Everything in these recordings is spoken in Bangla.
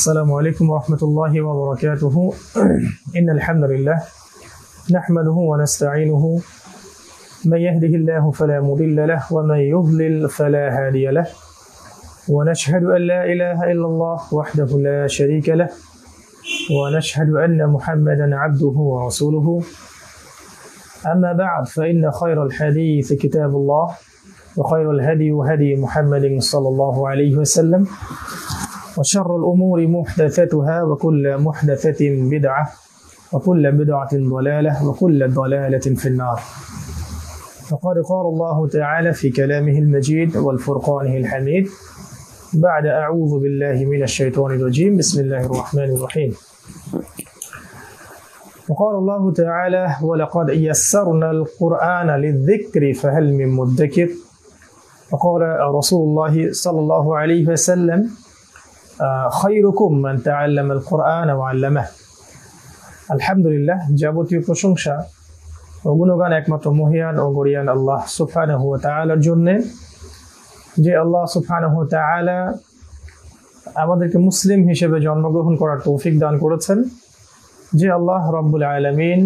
السلام عليكم ورحمة الله وبركاته إن الحمد لله نحمده ونستعينه من يهده الله فلا مضل له ومن يضلل فلا هادي له ونشهد أن لا إله إلا الله وحده لا شريك له ونشهد أن محمدا عبده ورسوله أما بعد فإن خير الحديث كتاب الله وخير الهدي هدي محمد صلى الله عليه وسلم وشر الأمور محدثاتها وكل محدثة بدعة وكل بدعة ضلالة وكل ضلالة في النار فقد قال الله تعالى في كلامه المجيد والفرقانه الحميد بعد أعوذ بالله من الشيطان الرجيم بسم الله الرحمن الرحيم وقال الله تعالى ولقد يسرنا القرآن للذكر فهل من مدكر وقال رسول الله صلى الله عليه وسلم খৈরকুম আল্লাম আল কোরআন আল্লামা আলহামদুলিল্লাহ যাবতীয় প্রশংসা ও গুণগান একমাত্র মহিয়ান ও গরিয়ান আল্লাহ সুফান হুয়া তালার জন্যে যে আল্লাহ সুফান হুয়া তালা আমাদেরকে মুসলিম হিসেবে জন্মগ্রহণ করার তৌফিক দান করেছেন যে আল্লাহ রব্বুল আলমিন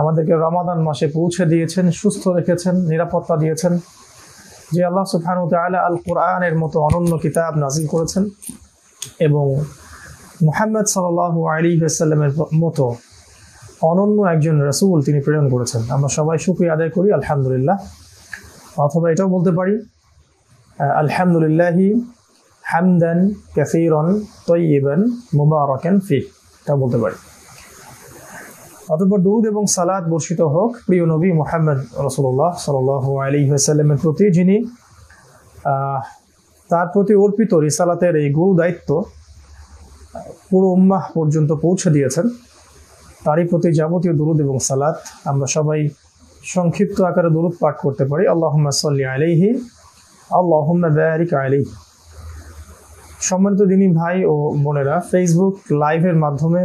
আমাদেরকে রমাদান মাসে পৌঁছে দিয়েছেন সুস্থ রেখেছেন নিরাপত্তা দিয়েছেন যে আল্লাহ সুফানু আল কোরআনের মতো অনন্য কিতাব নাজিল করেছেন এবং মোহাম্মদ সাল আলী আসাল্লামের মতো অনন্য একজন রসুল তিনি প্রেরণ করেছেন আমরা সবাই সুখী আদায় করি আলহামদুলিল্লাহ অথবা এটাও বলতে পারি আলহামদুলিল্লাহি হামদান ক্যাফিরন তৈবান মুবারকেন ফি তা বলতে পারি অতপর দুধ এবং সালাদ বর্ষিত হোক প্রিয় নবী মোহাম্মদ রসুল্লাহ সাল আলী আসাল্লামের প্রতি যিনি তার প্রতি অর্পিত রিসালাতের এই গুরু দায়িত্ব পুরো উম্মাহ পর্যন্ত পৌঁছে দিয়েছেন তারই প্রতি যাবতীয় দুরুদ এবং সালাত আমরা সবাই সংক্ষিপ্ত আকারে দুরুদ পাঠ করতে পারি আল্লাহ সাল্লি আলিহি আল্লাহ বেহারিক আলাইহি সম্মানিত দিনী ভাই ও বোনেরা ফেসবুক লাইভের মাধ্যমে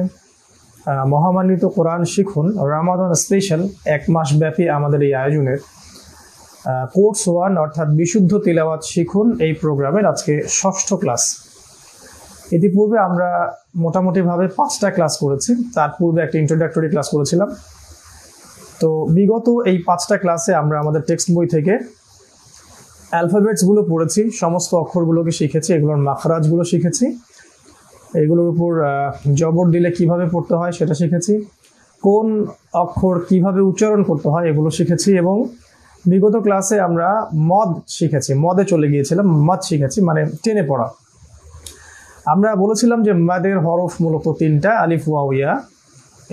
মহামান্বিত কোরআন শিখুন রামাদান স্পেশাল এক মাস ব্যাপী আমাদের এই আয়োজনের কোর্স ওয়ান অর্থাৎ বিশুদ্ধ তিলাওয়াত শিখুন এই প্রোগ্রামের আজকে ষষ্ঠ ক্লাস ইতিপূর্বে আমরা মোটামুটিভাবে পাঁচটা ক্লাস করেছি তার পূর্বে একটা ইন্ট্রোডাক্টরি ক্লাস করেছিলাম তো বিগত এই পাঁচটা ক্লাসে আমরা আমাদের টেক্সট বই থেকে অ্যালফাবেটসগুলো পড়েছি সমস্ত অক্ষরগুলোকে শিখেছি এগুলোর মাখরাজগুলো শিখেছি এগুলোর উপর জবর দিলে কিভাবে পড়তে হয় সেটা শিখেছি কোন অক্ষর কিভাবে উচ্চারণ করতে হয় এগুলো শিখেছি এবং বিগত ক্লাসে আমরা মদ শিখেছি মদে চলে গিয়েছিলাম মদ শিখেছি মানে টেনে পড়া আমরা বলেছিলাম যে মাদের হরফ মূলত তিনটা আলিফ ওয়াউয়া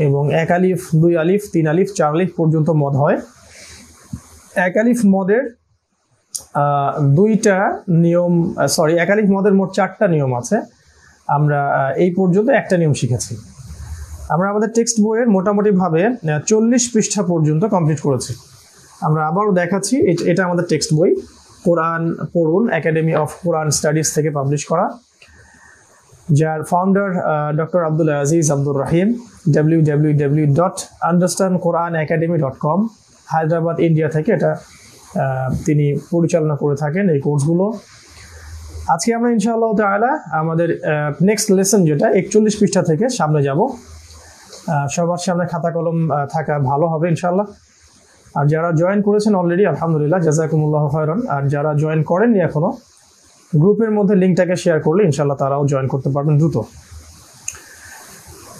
এবং এক আলিফ দুই আলিফ তিন আলিফ চার আলিফ পর্যন্ত মদ হয় এক আলিফ মদের দুইটা নিয়ম সরি এক আলিফ মদের মোট চারটা নিয়ম আছে আমরা এই পর্যন্ত একটা নিয়ম শিখেছি আমরা আমাদের টেক্সট বইয়ের মোটামুটিভাবে চল্লিশ পৃষ্ঠা পর্যন্ত কমপ্লিট করেছি আমরা আবারও দেখাচ্ছি এটা আমাদের টেক্সট বই কোরআন পড়ুন একাডেমি অফ কোরআন স্টাডিজ থেকে পাবলিশ করা যার founder doctor Abdul Aziz Abdur Rahim W W W dot understand Quran academy dot com Hyderabad India থেকে এটা তিনি পরিচালনা করে থাকেন এই কোর্সগুলো আজকে আমরা ইনশাআল্লাহ তালা আমাদের নেক্সট লেসন যেটা একচল্লিশ পৃষ্ঠা থেকে সামনে যাব সবার সামনে খাতা কলম থাকা ভালো হবে ইনশাআল্লাহ আর যারা জয়েন করেছেন অলরেডি আলহামদুলিল্লাহ জাজাকুমুল্লাহ হয়রান আর যারা জয়েন করেননি এখনও গ্রুপের মধ্যে লিঙ্কটাকে শেয়ার করলে ইনশাল্লাহ তারাও জয়েন করতে পারবেন দ্রুত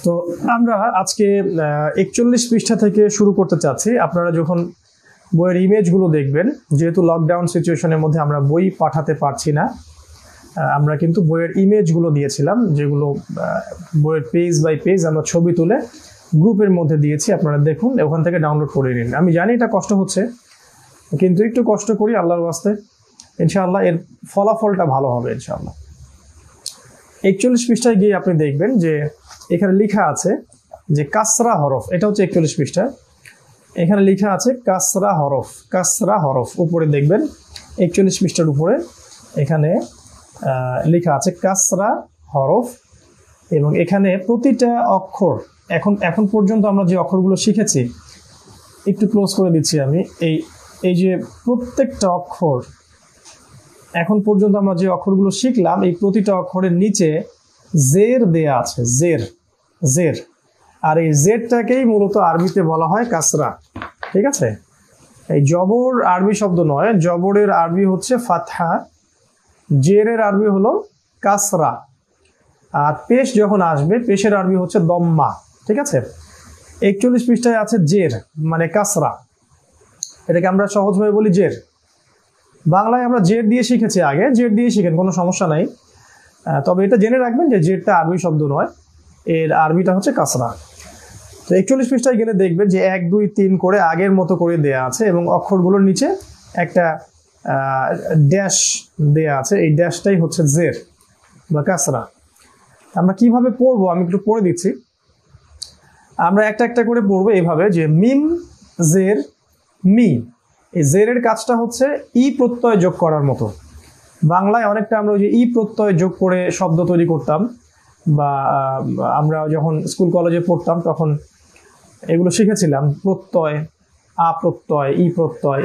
তো আমরা আজকে একচল্লিশ পৃষ্ঠা থেকে শুরু করতে চাচ্ছি আপনারা যখন বইয়ের ইমেজগুলো দেখবেন যেহেতু লকডাউন সিচুয়েশনের মধ্যে আমরা বই পাঠাতে পারছি না আমরা কিন্তু বইয়ের ইমেজগুলো দিয়েছিলাম যেগুলো বইয়ের পেজ বাই পেজ আমরা ছবি তুলে গ্রুপের মধ্যে দিয়েছি আপনারা দেখুন ওখান থেকে ডাউনলোড করে নিন আমি জানি এটা কষ্ট হচ্ছে কিন্তু একটু কষ্ট করি আল্লাহর বাস্তে ইনশাআল্লাহ এর ফলাফলটা ভালো হবে ইনশাআল্লাহ একচল্লিশ পৃষ্ঠায় গিয়ে আপনি দেখবেন যে এখানে লেখা আছে যে কাসরা হরফ এটা হচ্ছে একচল্লিশ পৃষ্ঠা এখানে লেখা আছে কাসরা হরফ কাসরা হরফ উপরে দেখবেন একচল্লিশ পৃষ্ঠার উপরে এখানে লেখা আছে কাসরা হরফ এবং এখানে প্রতিটা অক্ষর এখন এখন পর্যন্ত আমরা যে অক্ষরগুলো শিখেছি একটু ক্লোজ করে দিচ্ছি আমি এই এই যে প্রত্যেকটা অক্ষর এখন পর্যন্ত আমরা যে অক্ষরগুলো শিখলাম এই প্রতিটা অক্ষরের নিচে জের দেয়া আছে জের জের আর এই জেরটাকেই মূলত আরবিতে বলা হয় কাসরা ঠিক আছে এই জবর আরবি শব্দ নয় জবরের আরবি হচ্ছে ফাতহা জেরের আরবি হলো কাসরা আর পেশ যখন আসবে পেশের আরবি হচ্ছে দম্মা ঠিক আছে একচল্লিশ পৃষ্ঠায় আছে জের মানে কাসরা এটাকে আমরা সহজভাবে বলি জের বাংলায় আমরা জের দিয়ে শিখেছি আগে জেড দিয়ে শিখেন কোনো সমস্যা নাই তবে এটা জেনে রাখবেন যে জেরটা আরবি শব্দ নয় এর আরবিটা হচ্ছে কাসরা তো একচল্লিশ পৃষ্ঠায় গেলে দেখবেন যে এক দুই তিন করে আগের মতো করে দেয়া আছে এবং অক্ষরগুলোর নিচে একটা ড্যাশ দেয়া আছে এই ড্যাশটাই হচ্ছে জের বা কাসরা আমরা কিভাবে পড়বো আমি একটু পড়ে দিচ্ছি আমরা একটা একটা করে পড়বো এইভাবে যে মিম জের মি এই জেরের কাজটা হচ্ছে ই প্রত্যয় যোগ করার মতো বাংলায় অনেকটা আমরা ওই যে ই প্রত্যয় যোগ করে শব্দ তৈরি করতাম বা আমরা যখন স্কুল কলেজে পড়তাম তখন এগুলো শিখেছিলাম প্রত্যয় আ প্রত্যয় ই প্রত্যয়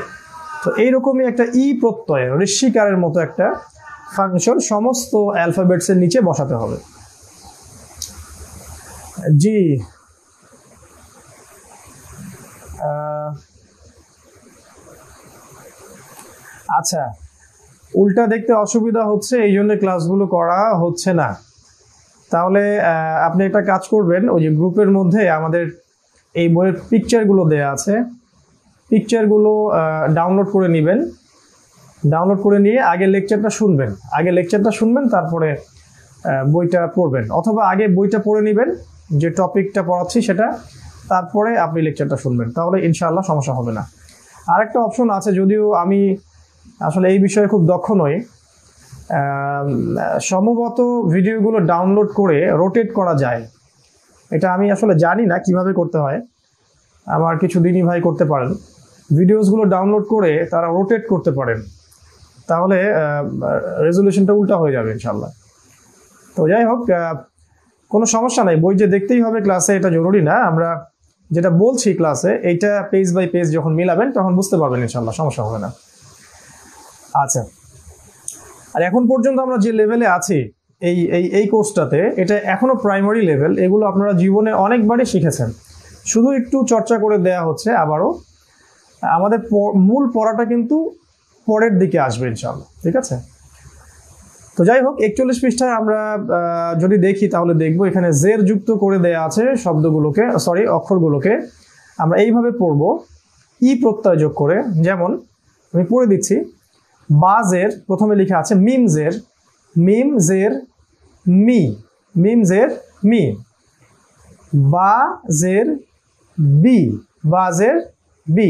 তো এইরকমই একটা ই প্রত্যয় ঋষিকারের মতো একটা ফাংশন সমস্ত অ্যালফাবেটসের নিচে বসাতে হবে জি আচ্ছা উল্টা দেখতে অসুবিধা হচ্ছে এই জন্য ক্লাসগুলো করা হচ্ছে না তাহলে আপনি একটা কাজ করবেন ওই যে গ্রুপের মধ্যে আমাদের এই বইয়ের পিকচারগুলো দেয়া আছে পিকচারগুলো ডাউনলোড করে নেবেন ডাউনলোড করে নিয়ে আগে লেকচারটা শুনবেন আগে লেকচারটা শুনবেন তারপরে বইটা পড়বেন অথবা আগে বইটা পড়ে নেবেন যে টপিকটা পড়াচ্ছি সেটা তারপরে আপনি লেকচারটা শুনবেন তাহলে ইনশাআল্লাহ সমস্যা হবে না আরেকটা অপশন আছে যদিও আমি আসলে এই বিষয়ে খুব দক্ষ নয় সম্ভবত ভিডিওগুলো ডাউনলোড করে রোটেট করা যায় এটা আমি আসলে জানি না কিভাবে করতে হয় আমার কিছু দিনই ভাই করতে পারেন ভিডিওসগুলো ডাউনলোড করে তারা রোটেট করতে পারেন তাহলে রেজলিউশনটা উল্টা হয়ে যাবে ইনশাল্লাহ তো যাই হোক কোনো সমস্যা নাই বই যে দেখতেই হবে ক্লাসে এটা জরুরি না আমরা যেটা বলছি ক্লাসে এইটা পেজ বাই পেজ যখন মিলাবেন তখন বুঝতে পারবেন ইনশাল্লাহ সমস্যা হবে না আচ্ছা আর এখন পর্যন্ত আমরা যে লেভেলে আছি এই এই এই কোর্সটাতে এটা এখনও প্রাইমারি লেভেল এগুলো আপনারা জীবনে অনেকবারই শিখেছেন শুধু একটু চর্চা করে দেয়া হচ্ছে আবারও আমাদের মূল পড়াটা কিন্তু পরের দিকে আসবে ইনশাল্লাহ ঠিক আছে তো যাই হোক একচল্লিশ পৃষ্ঠায় আমরা যদি দেখি তাহলে দেখব এখানে জের যুক্ত করে দেয়া আছে শব্দগুলোকে সরি অক্ষরগুলোকে আমরা এইভাবে পড়ব ই প্রত্যয় যোগ করে যেমন আমি পড়ে দিচ্ছি বাজের প্রথমে লেখা আছে মিম জের মিম জের মি মিম জের মি বা জের বি বাজের বি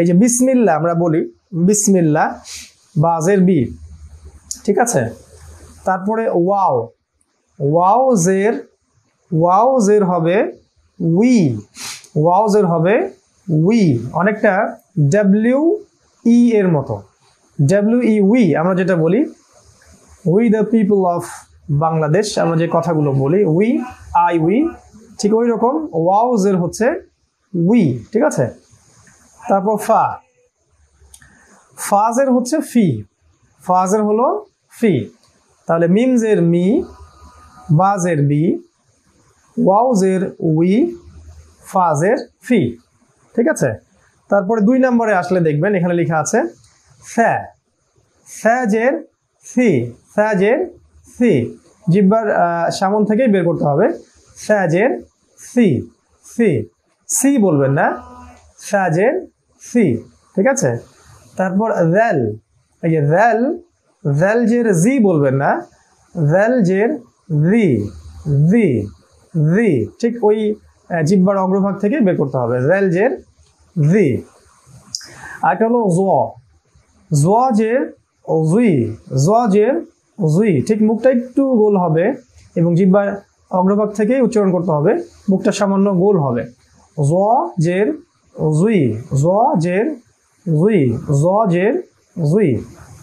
এই যে বিসমিল্লা আমরা বলি বিসমিল্লা বাজের বি ঠিক আছে তারপরে ওয়াও ওয়াও জের ওয়াও জের হবে উই ওয়াও জের হবে উই অনেকটা ডাব্লিউ ই e এর মতো ডাব্লিউ ই উই আমরা যেটা বলি we the people of Bangladesh আমরা যে কথাগুলো বলি উই আই উই ঠিক ওই রকম ওয়াউজের হচ্ছে উই ঠিক আছে তারপর ফা ফাজের হচ্ছে ফি ফাজের হলো ফি তাহলে মিমজের মি বাজের বি ওয়াউজের উই ফাজের ফি ঠিক আছে তারপরে দুই নম্বরে আসলে দেখবেন এখানে লেখা আছে স্যা স্যাজের সি স্যাজের সি জিব্বার সামন থেকেই বের করতে হবে স্যাজের সি সি সি বলবেন না স্যাজের সি ঠিক আছে তারপর র্যাল এই যে র্যাল রেল জের জি বলবেন না রেল জের জি জি জি ঠিক ওই জিব্বার অগ্রভাগ থেকে বের করতে হবে র্যাল জের জি আর হলো জ জোয়াজের জুই জোয়াজের জুই ঠিক মুখটা একটু গোল হবে এবং জিব্বার অগ্রভাগ থেকেই উচ্চারণ করতে হবে মুখটা সামান্য গোল হবে জের জুই জের জুই জের জুই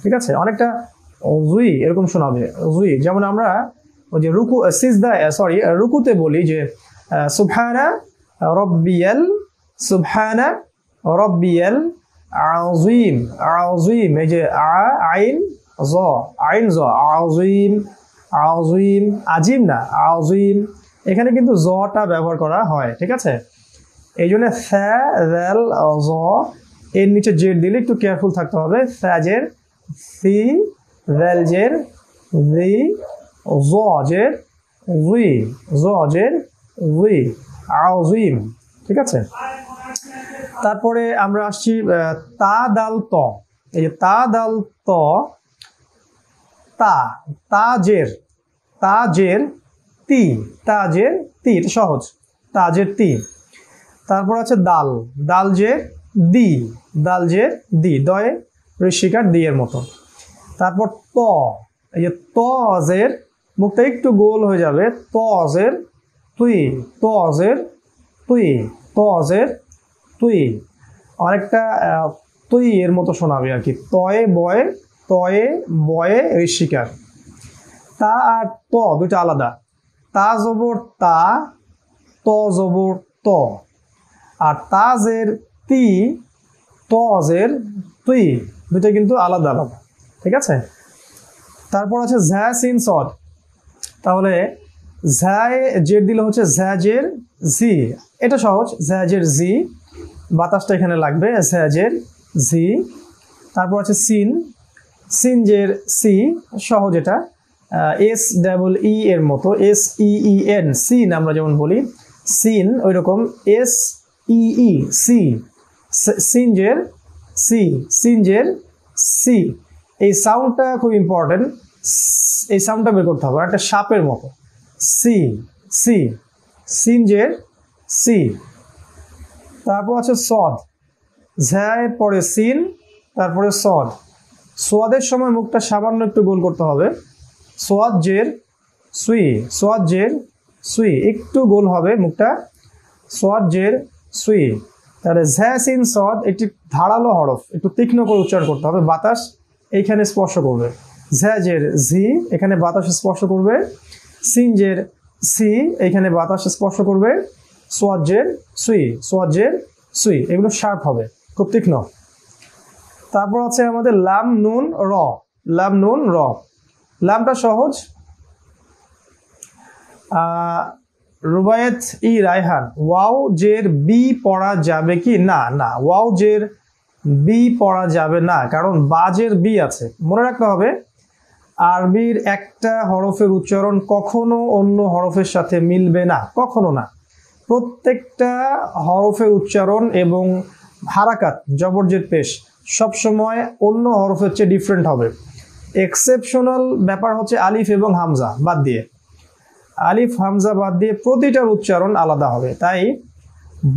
ঠিক আছে অনেকটা জুই এরকম শোনাবে জুই যেমন আমরা ওই যে রুকু সিজদা সরি রুকুতে বলি যে সুফানা রব্বিয়াল সুফানা রব্বিয়াল আজিম আজিম এই যে আ আইন জ আইন জ আজিম আজিম আজিম না আজিম এখানে কিন্তু জটা ব্যবহার করা হয় ঠিক আছে এই জন্য স্যাল জ এর নিচে জেড দিলে একটু কেয়ারফুল থাকতে হবে স্যাজের সি জের রি জের উই জের উই আজিম ঠিক আছে তারপরে আমরা আসছি তা দাল ত এই যে তা দাল ত তা তাজের তাজের তি তাজের তি এটা সহজ তাজের তি তারপর আছে দাল দাল জের দি দাল জের দি দয়ে ঋষিকার দি এর মতো তারপর ত এই যে তজের মুখটা একটু গোল হয়ে যাবে তজের তুই তজের তুই তজের তুই অনেকটা তুই এর মতো শোনাবি আর কি তয়ে বয়ে তয়ে বয়ে ঋষিকার তা আর ত দুইটা আলাদা তা জবর তা ত জবর ত আর তাজের তি তজের তুই দুটা কিন্তু আলাদা আলাদা ঠিক আছে তারপর আছে ঝ্যা সিন সদ তাহলে ঝ্যায় জের দিলে হচ্ছে ঝ্যাজের জি এটা সহজ ঝ্যাজের জি বাতাসটা এখানে লাগবে ঝ্যাজের জি তারপর আছে সিন সিনজের সি সহজ এটা এস ডাবল ই এর মতো এস ই এন সিন আমরা যেমন বলি সিন ওই রকম এস ই e e, সি সিনজের সি সিনজের সি এই সাউন্ডটা খুব ইম্পর্টেন্ট এই সাউন্ডটা বের করতে হবে একটা সাপের মতো সি সি সিনজের সি তারপর আছে সদ ঝ্যায়ের পরে সিন তারপরে সদ সোয়াদের সময় মুখটা সামান্য একটু গোল করতে হবে সোয়াদ জের সুই সোয়াদ জের সুই একটু গোল হবে মুখটা সোয়াদ জের সুই তাহলে ঝ্যা সিন সদ একটি ধারালো হরফ একটু তীক্ষ্ণ করে উচ্চারণ করতে হবে বাতাস এইখানে স্পর্শ করবে ঝ্যাজের ঝি এখানে বাতাস স্পর্শ করবে সিনজের সি এইখানে বাতাস স্পর্শ করবে সোয়াজের সুই সোয়াজের সুই এগুলো শার্প হবে খুব তীক্ষ্ণ তারপর আছে আমাদের লাম নুন র লাম নুন র লামটা সহজ রুবায়েত ই রায়হান ওয়াও জের বি পড়া যাবে কি না না ওয়াও জের বি পড়া যাবে না কারণ বাজের বি আছে মনে রাখতে হবে আরবির একটা হরফের উচ্চারণ কখনো অন্য হরফের সাথে মিলবে না কখনো না প্রত্যেকটা হরফের উচ্চারণ এবং হারাকাত জবরজের পেশ সব সময় অন্য হরফের চেয়ে ডিফারেন্ট হবে এক্সেপশনাল ব্যাপার হচ্ছে আলিফ এবং হামজা বাদ দিয়ে আলিফ হামজা বাদ দিয়ে প্রতিটার উচ্চারণ আলাদা হবে তাই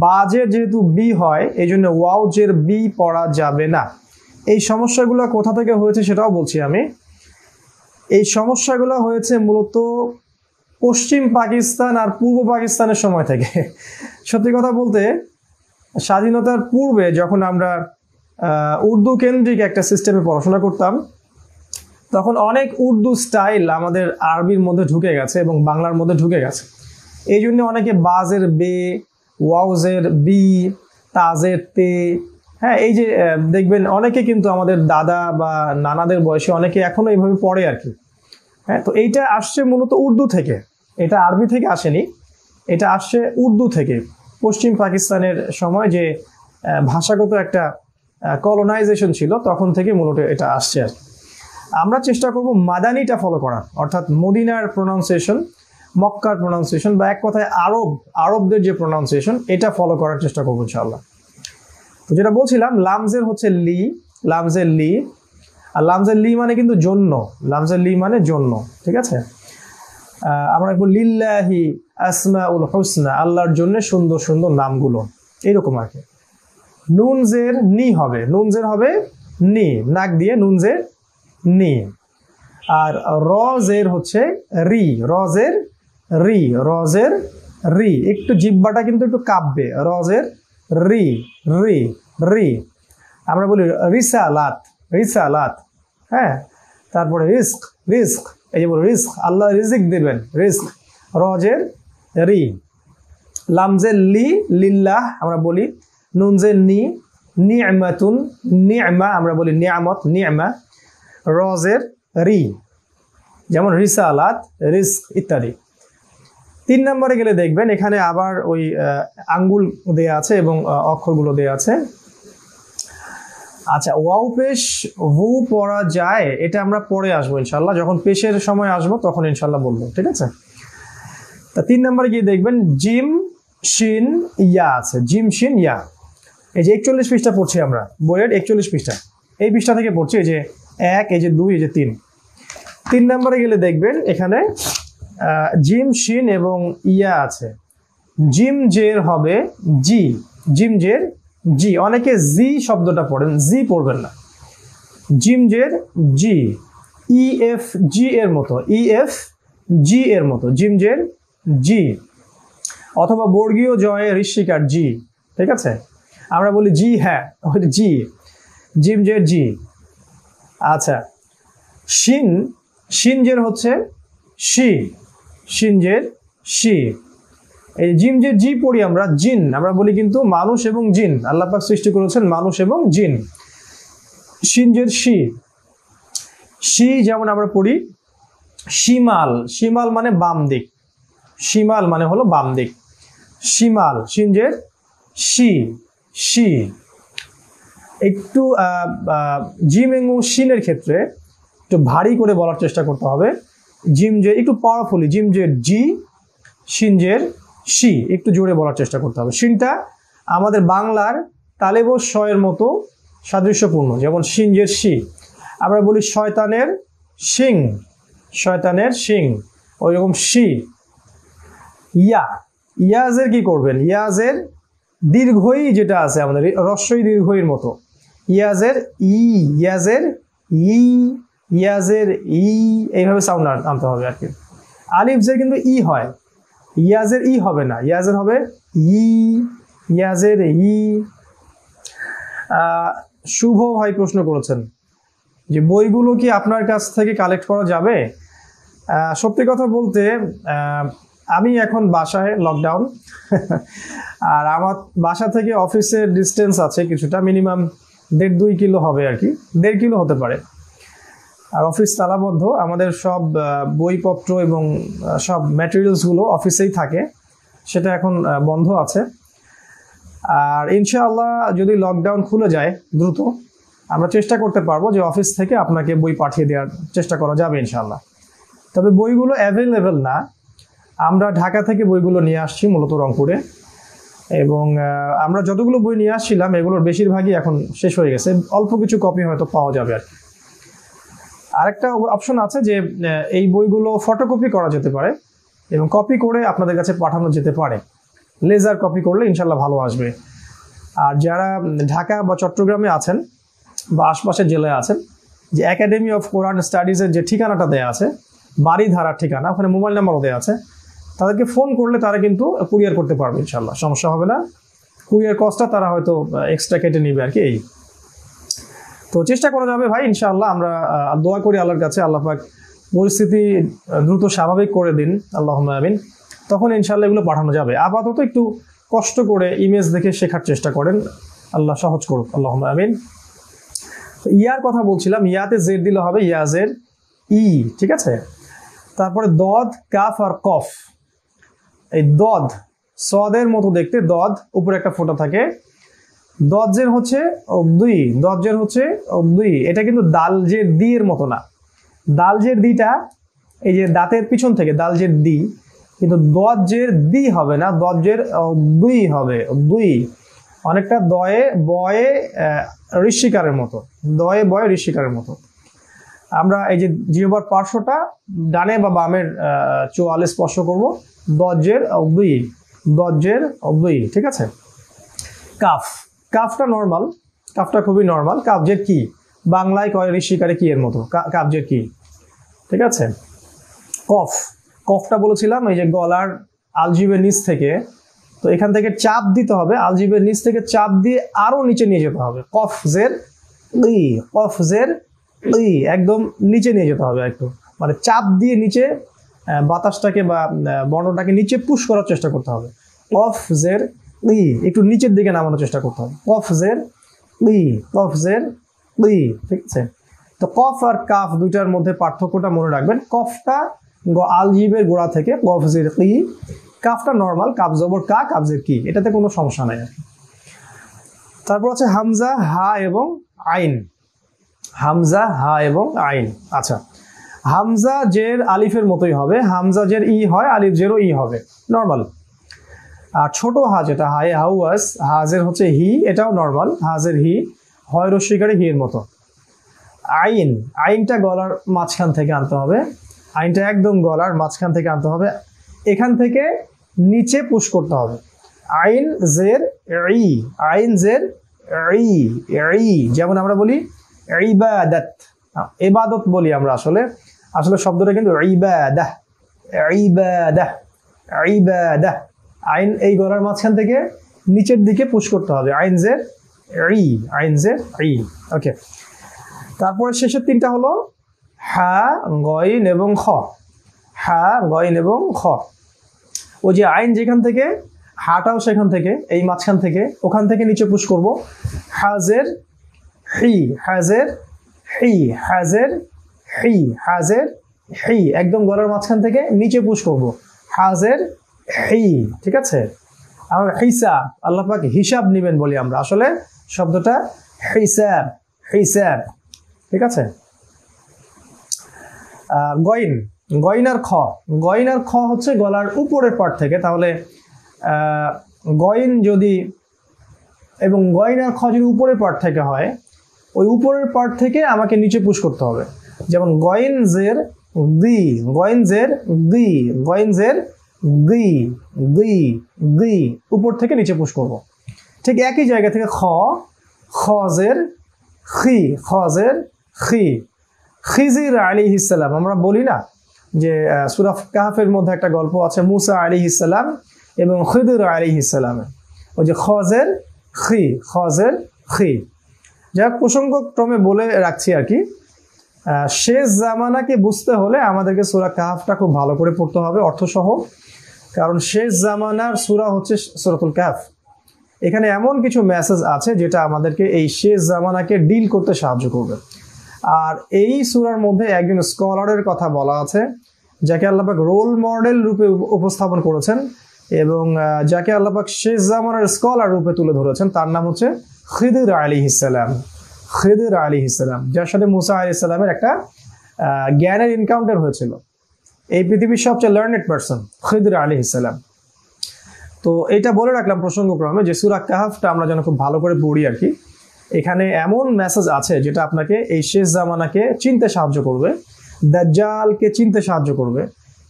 বাজে যেহেতু বি হয় এই জন্য ওয়াউজের বি পড়া যাবে না এই সমস্যাগুলো কোথা থেকে হয়েছে সেটাও বলছি আমি এই সমস্যাগুলো হয়েছে মূলত পশ্চিম পাকিস্তান আর পূর্ব পাকিস্তানের সময় থেকে সত্যি কথা বলতে স্বাধীনতার পূর্বে যখন আমরা উর্দু কেন্দ্রিক একটা সিস্টেমে পড়াশোনা করতাম তখন অনেক উর্দু স্টাইল আমাদের আরবির মধ্যে ঢুকে গেছে এবং বাংলার মধ্যে ঢুকে গেছে এই জন্য অনেকে বাজের বে ওয়াউজের বি তাজের তে হ্যাঁ এই যে দেখবেন অনেকে কিন্তু আমাদের দাদা বা নানাদের বয়সে অনেকে এখনও এইভাবে পড়ে আর কি হ্যাঁ তো এইটা আসছে মূলত উর্দু থেকে এটা আরবি থেকে আসেনি এটা আসছে উর্দু থেকে পশ্চিম পাকিস্তানের সময় যে ভাষাগত একটা কলোনাইজেশন ছিল তখন থেকে মূলত এটা আসছে আর আমরা চেষ্টা করব মাদানিটা ফলো করা অর্থাৎ মদিনার প্রোনাউন্সিয়েশন মক্কার প্রোনাউন্সিয়েশন বা এক কথায় আরব আরবদের যে প্রোনাউন্সিয়েশন এটা ফলো করার চেষ্টা করবো ইনশাল্লাহ তো যেটা বলছিলাম লামজের হচ্ছে লি লামজের লি আর লামজের লি মানে কিন্তু জন্য লামজের লি মানে জন্য ঠিক আছে আমরা বলবো লিল্লাহি আসমাউল হোসনা আল্লাহর জন্য সুন্দর সুন্দর নামগুলো এইরকম আর কি নুনজের নি হবে নুনজের হবে নি নাক দিয়ে নুনজের নি আর রজের হচ্ছে রি রজের রি রজের রি একটু জিব্বাটা কিন্তু একটু কাব্যে রজের রি রি রি আমরা বলি রিসালাত রিসালাত হ্যাঁ তারপরে রিস্ক রিস্ক এই যে রিস্ক আল্লাহ রিজিক দেবেন রিস্ক রজের রি লামজে লি লিল্লাহ আমরা বলি নুনজে নি নিয়ামাতুন নিয়ামা আমরা বলি নিয়ামত নিয়ামা রজের রি যেমন রিসালাত রিস্ক ইত্যাদি তিন নম্বরে গেলে দেখবেন এখানে আবার ওই আঙ্গুল দেয়া আছে এবং অক্ষরগুলো দেয়া আছে আচ্ছা ওয়াও পেশ ভু পড়া যায় এটা আমরা পরে আসবো ইনশাল্লাহ যখন পেশের সময় আসবো তখন ইনশাল্লাহ বলবো ঠিক আছে তা তিন নম্বরে গিয়ে দেখবেন জিম শিন ইয়া আছে জিম শিন ইয়া এই যে একচল্লিশ পৃষ্ঠা পড়ছি আমরা বইয়ের একচল্লিশ পৃষ্ঠা এই পৃষ্ঠা থেকে পড়ছি এই যে এক এই যে দুই এই যে তিন তিন নম্বরে গেলে দেখবেন এখানে জিম শিন এবং ইয়া আছে জিম জের হবে জি জিম জের জি অনেকে জি শব্দটা পড়েন জি পড়বেন না জিমজের জি ই এফ জি এর মতো ই এফ জি এর মতো জিমজের জি অথবা বর্গীয় জয় ঋষিকার জি ঠিক আছে আমরা বলি জি হ্যাঁ জি জিমজের জি আচ্ছা শিন শিনজের হচ্ছে শি শিনজের শি এই জিম যে জি পড়ি আমরা জিন আমরা বলি কিন্তু মানুষ এবং জিন আল্লাপাক সৃষ্টি করেছেন মানুষ এবং জিন সিনজের শি শি যেমন আমরা পড়ি শিমাল শিমাল মানে বাম দিক শিমাল মানে হলো বাম দিক শিমাল সিনজের শি শি একটু জিম এবং শিনের ক্ষেত্রে একটু ভারী করে বলার চেষ্টা করতে হবে জিম যে একটু পাওয়ারফুলি জিম যে জি সিনজের শি একটু জোরে বলার চেষ্টা করতে হবে সিনটা আমাদের বাংলার তালেব শয়ের মতো সাদৃশ্যপূর্ণ যেমন সিংহের শি আমরা বলি শয়তানের শিং শয়তানের শিং ওইরকম শি ইয়া ইয়াজের কি করবেন ইয়াজের দীর্ঘই যেটা আছে আমাদের রস্যই দীর্ঘইর মতো ইয়াজের ই ইয়াজের ই ইয়াজের ই এইভাবে সাউন্ড আনতে হবে আর কি আলিফজের কিন্তু ই হয় ইয়াজের ই হবে না ইয়াজের হবে ই ইয়াজের ই শুভ ভাই প্রশ্ন করেছেন যে বইগুলো কি আপনার কাছ থেকে কালেক্ট করা যাবে সত্যি কথা বলতে আমি এখন বাসায় লকডাউন আর আমার বাসা থেকে অফিসের ডিস্টেন্স আছে কিছুটা মিনিমাম দেড় দুই কিলো হবে আর কি দেড় কিলো হতে পারে আর অফিস তালাবদ্ধ আমাদের সব বইপত্র এবং সব ম্যাটেরিয়ালসগুলো অফিসেই থাকে সেটা এখন বন্ধ আছে আর ইনশাআল্লাহ যদি লকডাউন খুলে যায় দ্রুত আমরা চেষ্টা করতে পারবো যে অফিস থেকে আপনাকে বই পাঠিয়ে দেওয়ার চেষ্টা করা যাবে ইনশাআল্লাহ তবে বইগুলো অ্যাভেলেবেল না আমরা ঢাকা থেকে বইগুলো নিয়ে আসছি মূলত রংপুরে এবং আমরা যতগুলো বই নিয়ে আসছিলাম এগুলোর বেশিরভাগই এখন শেষ হয়ে গেছে অল্প কিছু কপি হয়তো পাওয়া যাবে আর কি আরেকটা অপশন আছে যে এই বইগুলো ফটোকপি করা যেতে পারে এবং কপি করে আপনাদের কাছে পাঠানো যেতে পারে লেজার কপি করলে ইনশাল্লাহ ভালো আসবে আর যারা ঢাকা বা চট্টগ্রামে আছেন বা আশপাশের জেলায় আছেন যে একাডেমি অফ কোরআন স্টাডিজের যে ঠিকানাটা দেওয়া আছে বাড়ি ধারার ঠিকানা ওখানে মোবাইল নাম্বারও দেওয়া আছে তাদেরকে ফোন করলে তারা কিন্তু কুরিয়ার করতে পারবে ইনশাল্লাহ সমস্যা হবে না কুরিয়ার কস্টটা তারা হয়তো এক্সট্রা কেটে নেবে আর কি এই তো চেষ্টা করা যাবে ভাই ইনশাআল্লাহ আমরা দোয়া করি আল্লাহর কাছে আল্লাহ পাক পরিস্থিতি দ্রুত স্বাভাবিক করে দিন আল্লাহ আমিন তখন ইনশাল্লাহ এগুলো পাঠানো যাবে আপাতত একটু কষ্ট করে ইমেজ দেখে শেখার চেষ্টা করেন আল্লাহ সহজ করুক আল্লাহ আমিন তো ইয়ার কথা বলছিলাম ইয়াতে জের দিলে হবে ইয়াজের ই ঠিক আছে তারপরে দদ কাফ আর কফ এই দদ সদের মতো দেখতে দদ উপরে একটা ফোটা থাকে দজ্জের হচ্ছে অব্দুই দজ্জের হচ্ছে অব্দুই এটা কিন্তু দালজের দি এর মতো না দালজের দিটা এই যে দাঁতের পিছন থেকে দালজের দি কিন্তু দজ্জের দি হবে না দজ্জের দুই হবে দুই অনেকটা দয়ে বয়ে ঋষিকারের মতো দয়ে বয়ে ঋষিকারের মতো আমরা এই যে জিহবার পার্শ্বটা ডানে বা বামের চোয়ালে স্পর্শ করব দজের অব্দুই দজ্জের অব্দুই ঠিক আছে কাফ কাফটা নর্মাল কাফটা খুবই নর্মাল কাবজের কি বাংলায় কয়ের শিকারে কি এর মতো কাবজের কি ঠিক আছে কফ কফটা বলেছিলাম এই যে গলার আলজিবের নিচ থেকে তো এখান থেকে চাপ দিতে হবে আলজিবের নিচ থেকে চাপ দিয়ে আরও নিচে নিয়ে যেতে হবে কফ জের ই কফ জের ই একদম নিচে নিয়ে যেতে হবে একটু মানে চাপ দিয়ে নিচে বাতাসটাকে বা বর্ণটাকে নিচে পুশ করার চেষ্টা করতে হবে কফ জের লি একটু নিচের দিকে নামানোর চেষ্টা করতে হবে কফ জের লি কফ জের লি ঠিক আছে তো কফ আর কাফ দুইটার মধ্যে পার্থক্যটা মনে রাখবেন কফটা আলজিবের গোড়া থেকে কফ জের লি কাফটা নর্মাল কাফ জবর কা কাফ জের কি এটাতে কোনো সমস্যা নাই আর তারপর আছে হামজা হা এবং আইন হামজা হা এবং আইন আচ্ছা হামজা জের আলিফের মতোই হবে হামজা জের ই হয় আলিফ জেরও ই হবে নর্মাল আর ছোট হা যেটা হাই আস হাজের হচ্ছে হি এটাও নর্মাল হাজের হি হয় হি হির মতো আইন আইনটা গলার মাঝখান থেকে আনতে হবে আইনটা একদম গলার মাঝখান থেকে আনতে হবে এখান থেকে নিচে পুশ করতে হবে আইন জের ই আইন জের ই যেমন আমরা বলি ইবাদত এবাদত বলি আমরা আসলে আসলে শব্দটা কিন্তু ইবাদাহ ইবাদাহ ইবাদাহ আইন এই গলার মাঝখান থেকে নিচের দিকে পুশ করতে হবে আইন যে ই আইন যে ই ওকে তারপরে শেষের তিনটা হলো হা গইন এবং খ হা গইন এবং খ ওই যে আইন যেখান থেকে হাটাও সেখান থেকে এই মাঝখান থেকে ওখান থেকে নিচে পুশ করব হাজের হি হাজের হি হাজের হি হাজের হি একদম গলার মাঝখান থেকে নিচে পুশ করব হাজের হেই ঠিক আছে আর হিসাব আল্লাহ হিসাব নিবেন বলি আমরা আসলে শব্দটা হিসাব হিসাব ঠিক আছে গইন গয়নার খ গয়নার খ হচ্ছে গলার উপরের পার্ট থেকে তাহলে গয়ন যদি এবং গয়নার খ যদি উপরের পার্ট থেকে হয় ওই উপরের পার্ট থেকে আমাকে নিচে পুশ করতে হবে যেমন গয়েনজের দি গয়েনজের দি গয়েনজের গি গি গি উপর থেকে নিচে পুশ করব ঠিক একই জায়গা থেকে খ খজের খি খজের খি খিজির আলী ইসাল্লাম আমরা বলি না যে সুরাফ কাহাফের মধ্যে একটা গল্প আছে মুসা আলী ইসাল্লাম এবং খিদুর আলী ইসালামের ওই যে খজের খি খজের খি যাই হোক ক্রমে বলে রাখছি আর কি শেষ জামানাকে বুঝতে হলে আমাদেরকে সুরা কাহাফটা খুব ভালো করে পড়তে হবে অর্থসহ কারণ শেষ জামানার সুরা হচ্ছে সুরাতুল ক্যাফ এখানে এমন কিছু মেসেজ আছে যেটা আমাদেরকে এই শেষ জামানাকে ডিল করতে সাহায্য করবে আর এই সুরার মধ্যে একজন স্কলারের কথা বলা আছে যাকে আল্লাপাক রোল মডেল রূপে উপস্থাপন করেছেন এবং যাকে আল্লাপাক শেষ জামানার স্কলার রূপে তুলে ধরেছেন তার নাম হচ্ছে খিদির আলী ইসালাম খিদির আলী ইসালাম যার সাথে মুসা আলি ইসালামের একটা জ্ঞানের এনকাউন্টার হয়েছিল এই পৃথিবীর সবচেয়ে লার্নেড পার্সন খিদুর আলী ইসালাম তো এটা বলে রাখলাম প্রসঙ্গক্রমে যে সুরা কাহাফটা আমরা যেন খুব ভালো করে পড়ি আর কি এখানে এমন মেসেজ আছে যেটা আপনাকে এই শেষ জামানাকে চিনতে সাহায্য করবে দাজ্জালকে চিনতে সাহায্য করবে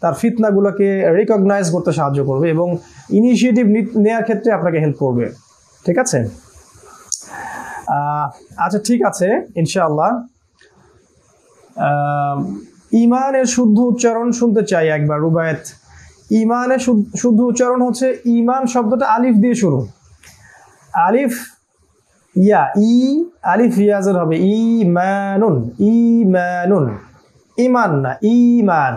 তার ফিতনাগুলোকে রিকগনাইজ করতে সাহায্য করবে এবং ইনিশিয়েটিভ নেওয়ার ক্ষেত্রে আপনাকে হেল্প করবে ঠিক আছে আচ্ছা ঠিক আছে ইনশাআল্লাহ ইমানের শুদ্ধ উচ্চারণ শুনতে চাই একবার রুবায়ত ইমানের শুদ্ধ উচ্চারণ হচ্ছে ইমান শব্দটা আলিফ দিয়ে শুরু আলিফ ইয়া ই আলিফ ইয়াজের হবে ই ম্যানুন ই ম্যানুন ইমান না ইমান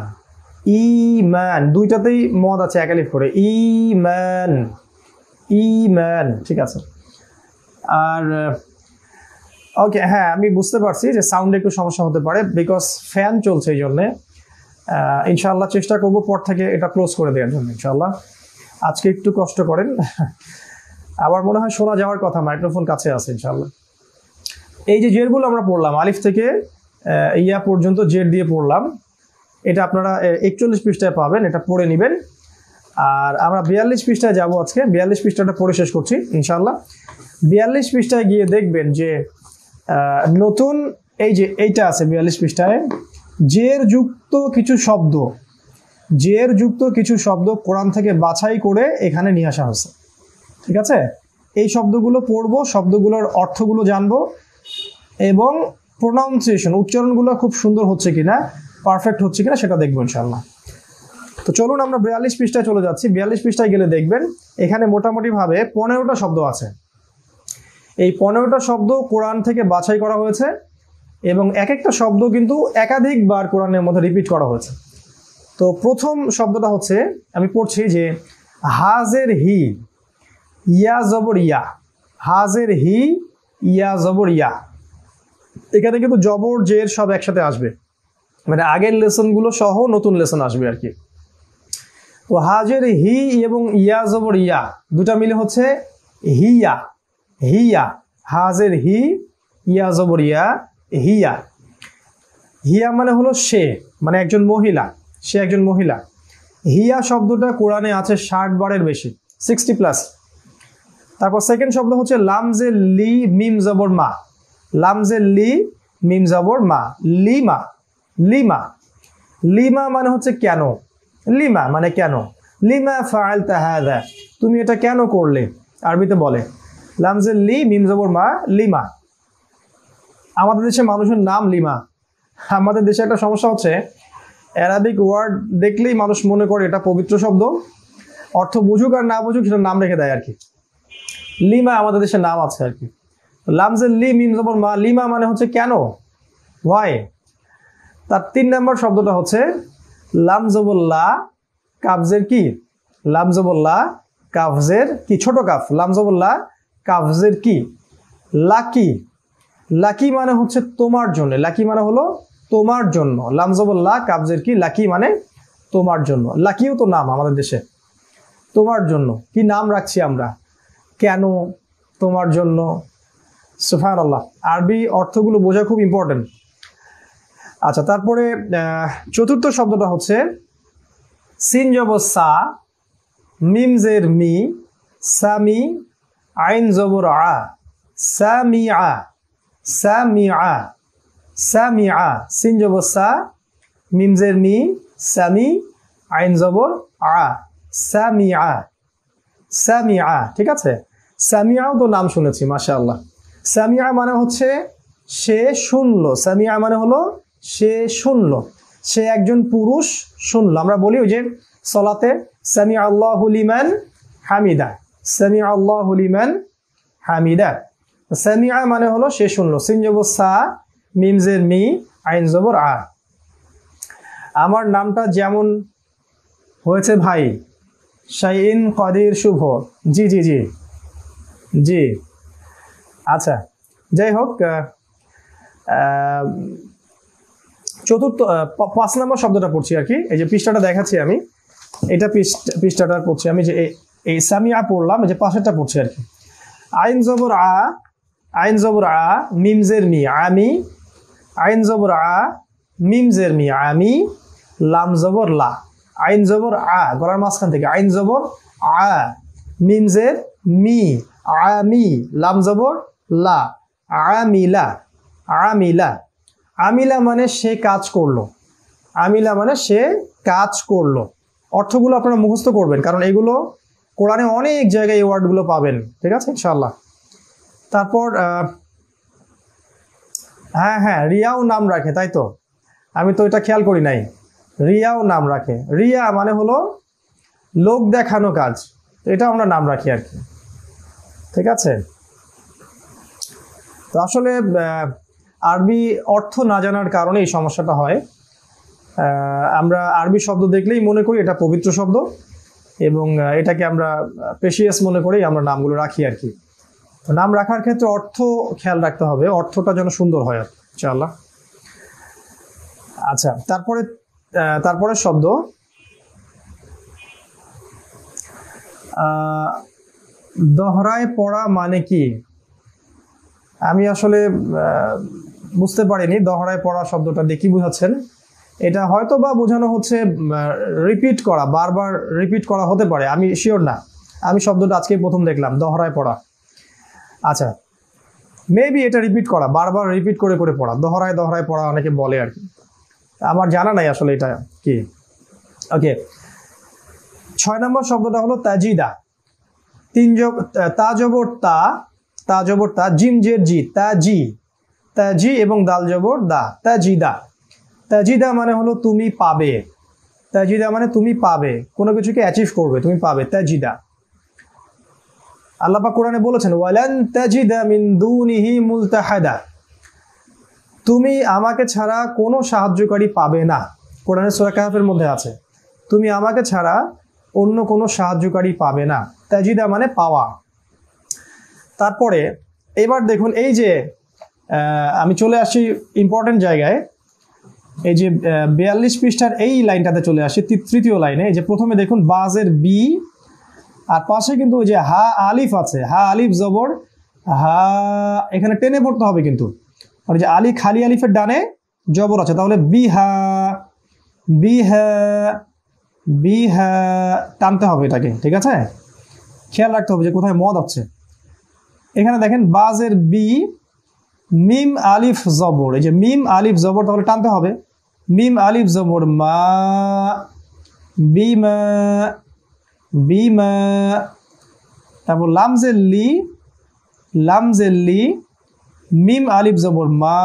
ইমান দুইটাতেই মদ আছে এক আলিফ করে ইমান ইমান ঠিক আছে আর ওকে হ্যাঁ আমি বুঝতে পারছি যে সাউন্ডে একটু সমস্যা হতে পারে বিকজ ফ্যান চলছে এই জন্যে ইনশাল্লাহ চেষ্টা করব পর থেকে এটা ক্লোজ করে দেওয়ার জন্য ইনশাল্লাহ আজকে একটু কষ্ট করেন আবার মনে হয় শোনা যাওয়ার কথা মাইক্রোফোন কাছে আছে ইনশাল্লাহ এই যে জেরগুলো আমরা পড়লাম আলিফ থেকে ইয়া পর্যন্ত জের দিয়ে পড়লাম এটা আপনারা একচল্লিশ পৃষ্ঠায় পাবেন এটা পড়ে নেবেন আর আমরা বিয়াল্লিশ পৃষ্ঠায় যাব আজকে বিয়াল্লিশ পৃষ্ঠাটা পড়ে শেষ করছি ইনশাল্লাহ বিয়াল্লিশ পৃষ্ঠায় গিয়ে দেখবেন যে নতুন এই যে এইটা আছে বিয়াল্লিশ পৃষ্ঠায় জের যুক্ত কিছু শব্দ জের যুক্ত কিছু শব্দ কোরআন থেকে বাছাই করে এখানে নিয়ে আসা হয়েছে ঠিক আছে এই শব্দগুলো পড়ব শব্দগুলোর অর্থগুলো জানব এবং প্রোনাউন্সিয়েশন উচ্চারণগুলো খুব সুন্দর হচ্ছে কিনা পারফেক্ট হচ্ছে কিনা সেটা দেখবো ইনশাল্লাহ তো চলুন আমরা বিয়াল্লিশ পৃষ্ঠায় চলে যাচ্ছি বিয়াল্লিশ পৃষ্ঠায় গেলে দেখবেন এখানে মোটামুটিভাবে পনেরোটা শব্দ আছে এই পনেরোটা শব্দ কোরআন থেকে বাছাই করা হয়েছে এবং এক একটা শব্দ কিন্তু একাধিকবার কোরআনের মধ্যে রিপিট করা হয়েছে তো প্রথম শব্দটা হচ্ছে আমি পড়ছি যে হাজের হি ইয়া জবর ইয়া হাজের হি ইয়া জবর ইয়া এখানে কিন্তু জবর জের সব একসাথে আসবে মানে আগের লেসনগুলো সহ নতুন লেসন আসবে আর কি তো হাজের হি এবং ইয়া জবর ইয়া দুটা মিলে হচ্ছে হিয়া হিয়া হাজের হি ইয়া জবর ইয়া হিয়া হিয়া মানে হলো সে মানে একজন মহিলা সে একজন মহিলা হিয়া শব্দটা কোরআনে আছে ষাট বারের বেশি সিক্সটি প্লাস তারপর সেকেন্ড শব্দ হচ্ছে লামজে লি মিম জবর মা লামজে লি মিম জবর মা লিমা লিমা লিমা মানে হচ্ছে কেন লিমা মানে কেন লিমা ফায়াল তাহাদা তুমি এটা কেন করলে আরবিতে বলে লামজেল লি মিম জবর মা লিমা আমাদের দেশে মানুষের নাম লিমা আমাদের দেশে একটা সমস্যা হচ্ছে অ্যারাবিক ওয়ার্ড দেখলেই মানুষ মনে করে এটা পবিত্র শব্দ অর্থ বুঝুক আর না বুঝুক সেটা নাম রেখে দেয় আর কি লিমা আমাদের দেশে নাম আছে আর কি লামজেল লি মিম জবর মা লিমা মানে হচ্ছে কেন ওয়াই তার তিন নম্বর শব্দটা হচ্ছে লামজবুল্লাহ কাবজের কি লামজবুল্লাহ কাফজের কি ছোট কাফ লামজবুল্লাহ কাফজের কি লাকি লাকি মানে হচ্ছে তোমার জন্য লাকি মানে হলো তোমার জন্য লামজবুল্লাহ কাবজের কি লাকি মানে তোমার জন্য লাকিও তো নাম আমাদের দেশে তোমার জন্য কি নাম রাখছি আমরা কেন তোমার জন্য সুফান আল্লাহ আরবি অর্থগুলো বোঝা খুব ইম্পর্টেন্ট আচ্ছা তারপরে চতুর্থ শব্দটা হচ্ছে সিনজব সা মিমজের মি সামি আইন জবর আ সামি আ সামি আ সামি আ সিন জবর সা মিমজের মি সামি আইন জবর আ সামি আ সামি আ ঠিক আছে সামিয়াও তো নাম শুনেছি মাসা আল্লাহ সামিয়া মানে হচ্ছে সে শুনল সামিয়া মানে হলো সে শুনল সে একজন পুরুষ শুনল আমরা বলি ওই যে সলাতে সামিয়া আল্লাহুলিমান হামিদা সামি আল্লাহ লিমান হামিদা সামিয়া মানে হলো সে শুনল সিন জবর সা মিমজের মি আইন জবর আ আমার নামটা যেমন হয়েছে ভাই শাইন কদির শুভ জি জি জি জি আচ্ছা যাই হোক চতুর্থ পাঁচ নম্বর শব্দটা পড়ছি আর কি এই যে পৃষ্ঠাটা দেখাচ্ছি আমি এটা পৃষ্ঠাটা পড়ছি আমি যে এই সামিয়া পড়লাম যে পাশেটা পড়ছে আর কি আইন জবর আ আইন জবর আ মিমজের মি আমি আইন জবর আ মিমজের মি আমি লাম জবর লা আইন জবর আ গলার মাঝখান থেকে আইন জবর আ মিমজের মি আমি লাম জবর লা আমিলা আমিলা আমিলা মানে সে কাজ করলো আমিলা মানে সে কাজ করলো অর্থগুলো আপনারা মুখস্থ করবেন কারণ এগুলো কোরআনে অনেক জায়গায় এই ওয়ার্ডগুলো পাবেন ঠিক আছে ইনশাল্লাহ তারপর হ্যাঁ হ্যাঁ রিয়াও নাম রাখে তাই তো আমি তো এটা খেয়াল করি নাই রিয়াও নাম রাখে রিয়া মানে হলো লোক দেখানো কাজ তো এটা আমরা নাম রাখি আর কি ঠিক আছে তো আসলে আরবি অর্থ না জানার কারণে এই সমস্যাটা হয় আমরা আরবি শব্দ দেখলেই মনে করি এটা পবিত্র শব্দ এবং এটাকে আমরা পেশিয়াস মনে করেই আমরা নামগুলো রাখি আর কি নাম রাখার ক্ষেত্রে অর্থ খেয়াল রাখতে হবে অর্থটা যেন সুন্দর হয় আর ইনশাআল্লাহ আচ্ছা তারপরে তারপরে শব্দ দহরায় পড়া মানে কি আমি আসলে বুঝতে পারিনি দহরায় পড়া শব্দটা দেখি বুঝাচ্ছেন এটা হয়তো বা বোঝানো হচ্ছে রিপিট করা বারবার রিপিট করা হতে পারে আমি শিওর না আমি শব্দটা আজকে প্রথম দেখলাম দহরায় পড়া আচ্ছা মেবি এটা রিপিট করা বারবার রিপিট করে করে পড়া দহরায় দহরায় পড়া অনেকে বলে আর কি আমার জানা নাই আসলে এটা কি ওকে ছয় নম্বর শব্দটা হলো তাজিদা তিন তাজবর তা তাজবর তা জিম জের জি তাজি তাজি এবং দাল জবর দা তাজিদা তাজিদা মানে হলো তুমি পাবে তাজিদা মানে তুমি পাবে কোনো কিছুকে অ্যাচিভ করবে তুমি পাবে তাজিদা আল্লাপা কোরআনে বলেছেন ওয়ালান তাজিদা মিন দুনিহি মুলতাহাদা তুমি আমাকে ছাড়া কোনো সাহায্যকারী পাবে না কোরআনের সোরা কাহাফের মধ্যে আছে তুমি আমাকে ছাড়া অন্য কোনো সাহায্যকারী পাবে না তাজিদা মানে পাওয়া তারপরে এবার দেখুন এই যে আমি চলে আসি ইম্পর্টেন্ট জায়গায় এই যে বিয়াল্লিশ পৃষ্ঠার এই লাইনটাতে চলে আসে তৃতীয় লাইনে এই যে প্রথমে দেখুন বাজের বি আর পাশে কিন্তু ওই যে হা আলিফ আছে হা আলিফ জবর হা এখানে টেনে পড়তে হবে কিন্তু ওই যে আলি খালি আলিফের ডানে জবর আছে তাহলে বি বি হা হা বি হা টানতে হবে এটাকে ঠিক আছে খেয়াল রাখতে হবে যে কোথায় মদ আছে এখানে দেখেন বাজের বি মিম আলিফ জবর এই যে মিম আলিফ জবর তাহলে টানতে হবে মিম আলিফ জবর মা বিমা বিমা তারপর লামজেল্লি লামজেল্লি মিম আলিফ জবর মা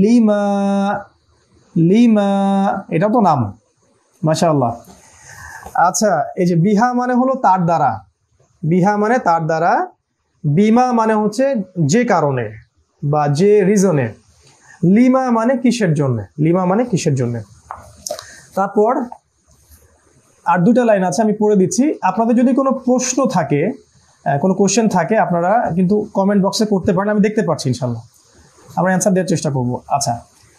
লিমা লিমা এটা তো নাম মাশাল্লাহ আচ্ছা এই যে বিহা মানে হলো তার দ্বারা বিহা মানে তার দ্বারা বিমা মানে হচ্ছে যে কারণে বা যে রিজনে লিমা মানে কিসের জন্য লিমা মানে কিসের জন্য তারপর আর দুটা লাইন আছে আমি পড়ে দিচ্ছি আপনাদের যদি কোনো প্রশ্ন থাকে কোনো কোশ্চেন থাকে আপনারা কিন্তু কমেন্ট বক্সে করতে পারেন আমি দেখতে পাচ্ছি ইনশাল্লাহ আমরা অ্যান্সার দেওয়ার চেষ্টা করব আচ্ছা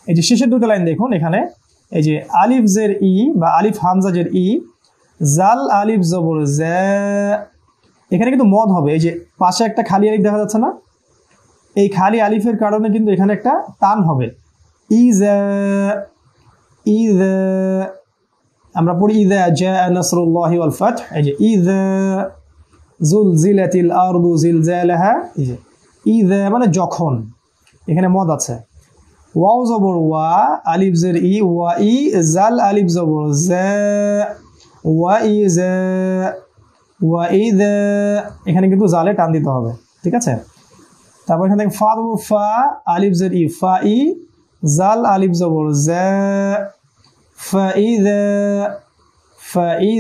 এই যে শেষের দুটো লাইন দেখুন এখানে এই যে আলিফ জের ই বা আলিফ হামজাজের ই জাল আলিফ জবর জ্যা এখানে কিন্তু মদ হবে এই যে পাশে একটা খালি আলিফ দেখা যাচ্ছে না এই খালি আলিফের কারণে কিন্তু এখানে একটা টান হবে ইজ ইজ আমরা পড়ি ইদ নাসরুল্লাহি ওয়াল ফাত এই যে ইদ জুলজিলাতিল আরদু জিলজালাহা এই যে ইদ মানে যখন এখানে মদ আছে ওয়াও জবর ওয়া আলিফ জের ই ওয়া ই জাল আলিফ জবর জা ওয়া ই জা ওয়া ই এখানে কিন্তু জালে টান দিতে হবে ঠিক আছে তারপর এখান থেকে ফা দেবো ফা আলিফ জেড ই ফা ই জাল আলিফ জবর ফা ই ফা ই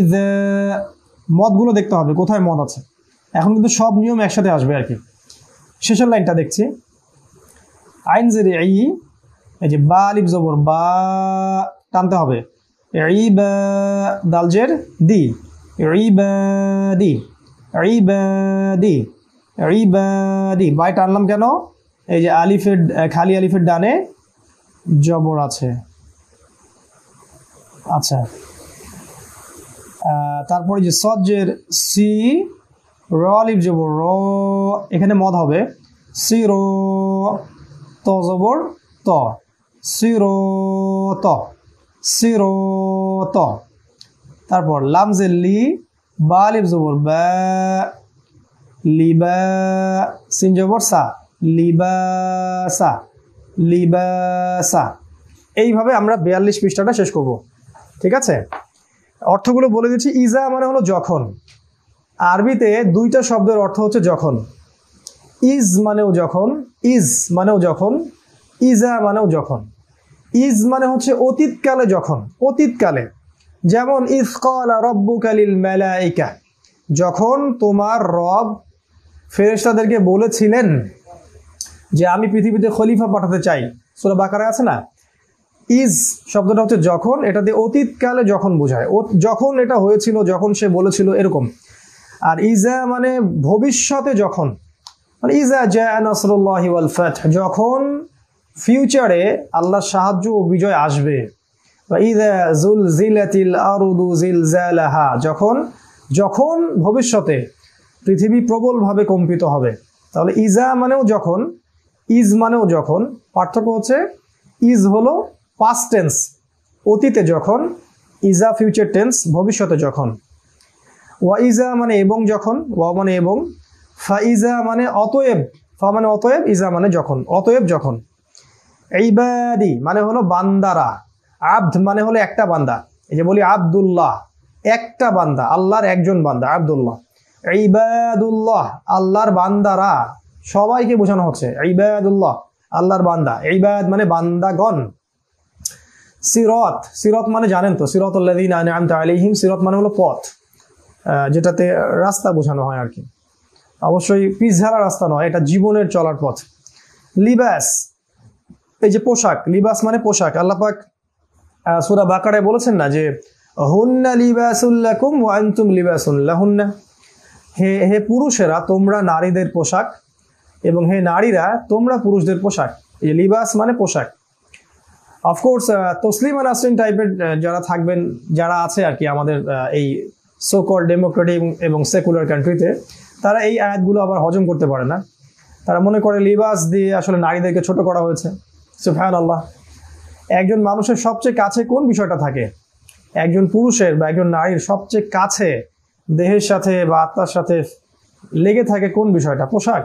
মদগুলো দেখতে হবে কোথায় মদ আছে এখন কিন্তু সব নিয়ম একসাথে আসবে আর কি শেষের লাইনটা দেখছি আইন জের ই এই যে বা আলিফ জবর বা টানতে হবে ই বা দালজের দি ই বা দি ই বা দি রিবাদি বাই টানলাম কেন এই যে আলিফের খালি আলিফের ডানে জবর আছে আচ্ছা তারপরে যে সজ্জের সি র আলিফ জবর র এখানে মদ হবে সি র ত জবর ত সি র ত সি র ত তারপর লামজের লি বা আলিফ জবর বা লিবা জবর সা লিবাসা লিবাসা এইভাবে আমরা বিয়াল্লিশ পৃষ্ঠাটা শেষ করব ঠিক আছে অর্থগুলো বলে দিচ্ছি ইজা মানে হলো যখন আরবিতে দুইটা শব্দের অর্থ হচ্ছে যখন ইজ মানেও যখন ইজ মানেও যখন ইজা মানেও যখন ইজ মানে হচ্ছে অতীতকালে যখন অতীতকালে যেমন ইসকালা রব্বুকালিল মেলাইকা যখন তোমার রব ফেরেশতাদেরকে বলেছিলেন যে আমি পৃথিবীতে খলিফা পাঠাতে চাই সুরা বাকারা আছে না ইজ শব্দটা হচ্ছে যখন এটাতে অতীতকালে যখন বোঝায় ও যখন এটা হয়েছিল যখন সে বলেছিল এরকম আর ইজা মানে ভবিষ্যতে যখন মানে ইজা জয়া নাসরুল্লাহ ওয়াল যখন ফিউচারে আল্লাহর সাহায্য ও বিজয় আসবে ইজা জুল জিল আরুদু যখন যখন ভবিষ্যতে পৃথিবী প্রবলভাবে কম্পিত হবে তাহলে ইজা মানেও যখন ইজ মানেও যখন পার্থক্য হচ্ছে ইজ হলো পাস্ট টেন্স অতীতে যখন ইজা ফিউচার টেন্স ভবিষ্যতে যখন ওয়া ইজা মানে এবং যখন ওয়া মানে এবং ফা ইজা মানে অতএব ফা মানে অতএব ইজা মানে যখন অতএব যখন এইবাদি মানে হলো বান্দারা আব্দ মানে হলো একটা বান্দা এই যে বলি আবদুল্লাহ একটা বান্দা আল্লাহর একজন বান্দা আবদুল্লাহ ইবাদুল্লাহ আল্লাহর বান্দারা সবাইকে বোঝানো হচ্ছে ইবাদুল্লাহ আল্লাহর বান্দা ইবাদ মানে বান্দাগণ সিরত সিরত মানে জানেন তো সিরত আলিহিম সিরত মানে হলো পথ যেটাতে রাস্তা বোঝানো হয় আর কি অবশ্যই পিসঝারা রাস্তা নয় এটা জীবনের চলার পথ লিবাস এই যে পোশাক লিবাস মানে পোশাক আল্লাপাক সুরা বাকারে বলেছেন না যে হুন্না লিবাসুল্লাকুম ওয়ান্তুম হুন্না হে হে পুরুষেরা তোমরা নারীদের পোশাক এবং হে নারীরা তোমরা পুরুষদের পোশাক এই লিবাস মানে পোশাক অফকোর্স তসলিম আর নাসরিন টাইপের যারা থাকবেন যারা আছে আর কি আমাদের এই সোকল ডেমোক্রেটিক এবং সেকুলার কান্ট্রিতে তারা এই আয়াতগুলো আবার হজম করতে পারে না তারা মনে করে লিবাস দিয়ে আসলে নারীদেরকে ছোট করা হয়েছে সুফায়ন আল্লাহ একজন মানুষের সবচেয়ে কাছে কোন বিষয়টা থাকে একজন পুরুষের বা একজন নারীর সবচেয়ে কাছে দেহের সাথে বা আত্মার সাথে লেগে থাকে কোন বিষয়টা পোশাক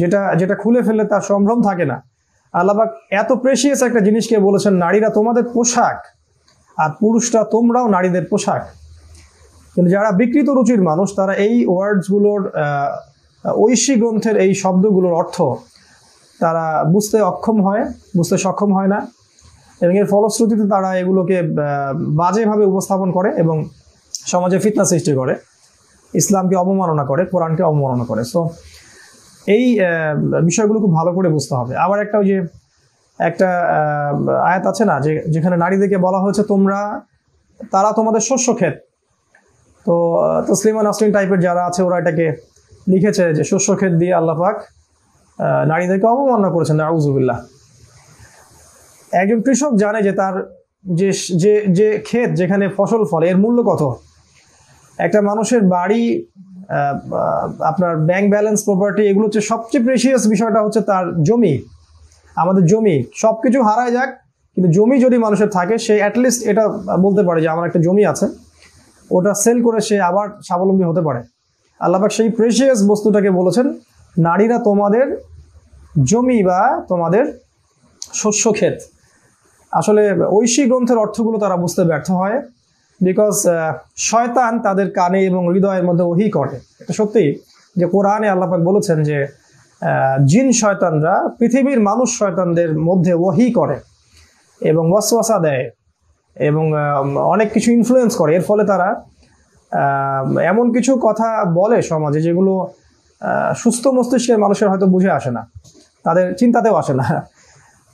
যেটা যেটা খুলে ফেললে তার সম্ভ্রম থাকে না আল্লাহবাক এত প্রেশিয়াস একটা জিনিসকে বলেছেন নারীরা তোমাদের পোশাক আর পুরুষরা তোমরাও নারীদের পোশাক কিন্তু যারা বিকৃত রুচির মানুষ তারা এই ওয়ার্ডসগুলোর ঐশী গ্রন্থের এই শব্দগুলোর অর্থ তারা বুঝতে অক্ষম হয় বুঝতে সক্ষম হয় না এবং এর ফলশ্রুতিতে তারা এগুলোকে বাজেভাবে উপস্থাপন করে এবং সমাজে ফিতনা সৃষ্টি করে ইসলামকে অবমাননা করে কোরআনকে অবমাননা করে সো এই বিষয়গুলো খুব ভালো করে বুঝতে হবে আবার একটা ওই যে একটা আয়াত আছে না যে যেখানে নারীদেরকে বলা হয়েছে তোমরা তারা তোমাদের শস্য ক্ষেত তো তসলিমা নাসলিন টাইপের যারা আছে ওরা এটাকে লিখেছে যে শস্য ক্ষেত দিয়ে আল্লাপাক নারীদেরকে অবমাননা করেছেন আউজুবিল্লাহ একজন কৃষক জানে যে তার যে যে ক্ষেত যেখানে ফসল ফলে এর মূল্য কত একটা মানুষের বাড়ি আপনার ব্যাংক ব্যালেন্স প্রপার্টি এগুলো হচ্ছে সবচেয়ে প্রেশিয়াস বিষয়টা হচ্ছে তার জমি আমাদের জমি সব কিছু হারায় যাক কিন্তু জমি যদি মানুষের থাকে সে অ্যাটলিস্ট এটা বলতে পারে যে আমার একটা জমি আছে ওটা সেল করে সে আবার স্বাবলম্বী হতে পারে আল্লাহাক সেই প্রেশিয়াস বস্তুটাকে বলেছেন নারীরা তোমাদের জমি বা তোমাদের শস্য ক্ষেত আসলে ঐশী গ্রন্থের অর্থগুলো তারা বুঝতে ব্যর্থ হয় বিকজ uh, শয়তান তাদের কানে এবং হৃদয়ের মধ্যে ওহি করে এটা সত্যি যে কোরআনে আল্লাপাক বলেছেন যে জিন শয়তানরা পৃথিবীর মানুষ শয়তানদের মধ্যে ওহি করে এবং ওয়াসওয়াসা দেয় এবং অনেক কিছু ইনফ্লুয়েন্স করে এর ফলে তারা এমন কিছু কথা বলে সমাজে যেগুলো সুস্থ মস্তিষ্কের মানুষের হয়তো বুঝে আসে না তাদের চিন্তাতেও আসে না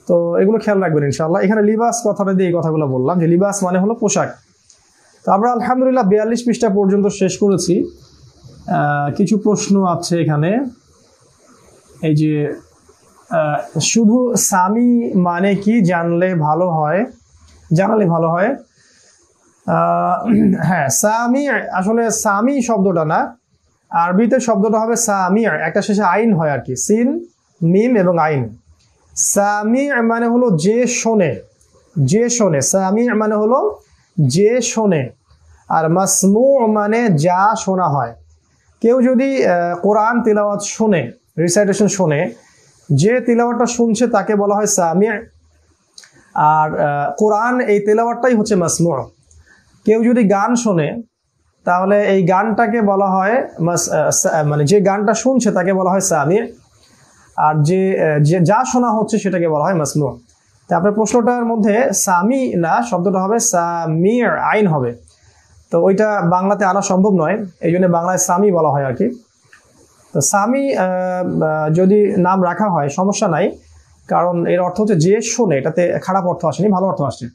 তো এগুলো খেয়াল রাখবেন ইনশাল্লাহ এখানে লিবাস কথাটা দিয়ে এই কথাগুলো বললাম যে লিবাস মানে হলো পোশাক তো আমরা আলহামদুলিল্লাহ বিয়াল্লিশ পৃষ্ঠা পর্যন্ত শেষ করেছি কিছু প্রশ্ন আছে এখানে এই যে শুধু সামি মানে কি জানলে ভালো হয় জানালে ভালো হয় হ্যাঁ সামি আসলে সামি শব্দটা না আরবিতে শব্দটা হবে সামি একটা শেষে আইন হয় আর কি সিন মিম এবং আইন সামি মানে হলো যে শোনে যে শোনে সামি মানে হলো যে শোনে আর মাসমু মানে যা শোনা হয় কেউ যদি কোরআন তিলাওয়াত শোনে রিসাইটেশন শোনে যে তিলাওয়াতটা শুনছে তাকে বলা হয় সামিয়া আর কোরআন এই তেলাওয়ারটাই হচ্ছে মাসমু কেউ যদি গান শোনে তাহলে এই গানটাকে বলা হয় মানে যে গানটা শুনছে তাকে বলা হয় সামির আর যে যা শোনা হচ্ছে সেটাকে বলা হয় মাসমু তারপরে প্রশ্নটার মধ্যে সামি না শব্দটা হবে সামির আইন হবে তো ওইটা বাংলাতে আনা সম্ভব নয় এই জন্য বাংলায় সামি বলা হয় আর কি তো সামি যদি নাম রাখা হয় সমস্যা নাই কারণ এর অর্থ হচ্ছে যে শোনে এটাতে খারাপ অর্থ আসেনি ভালো অর্থ আসছে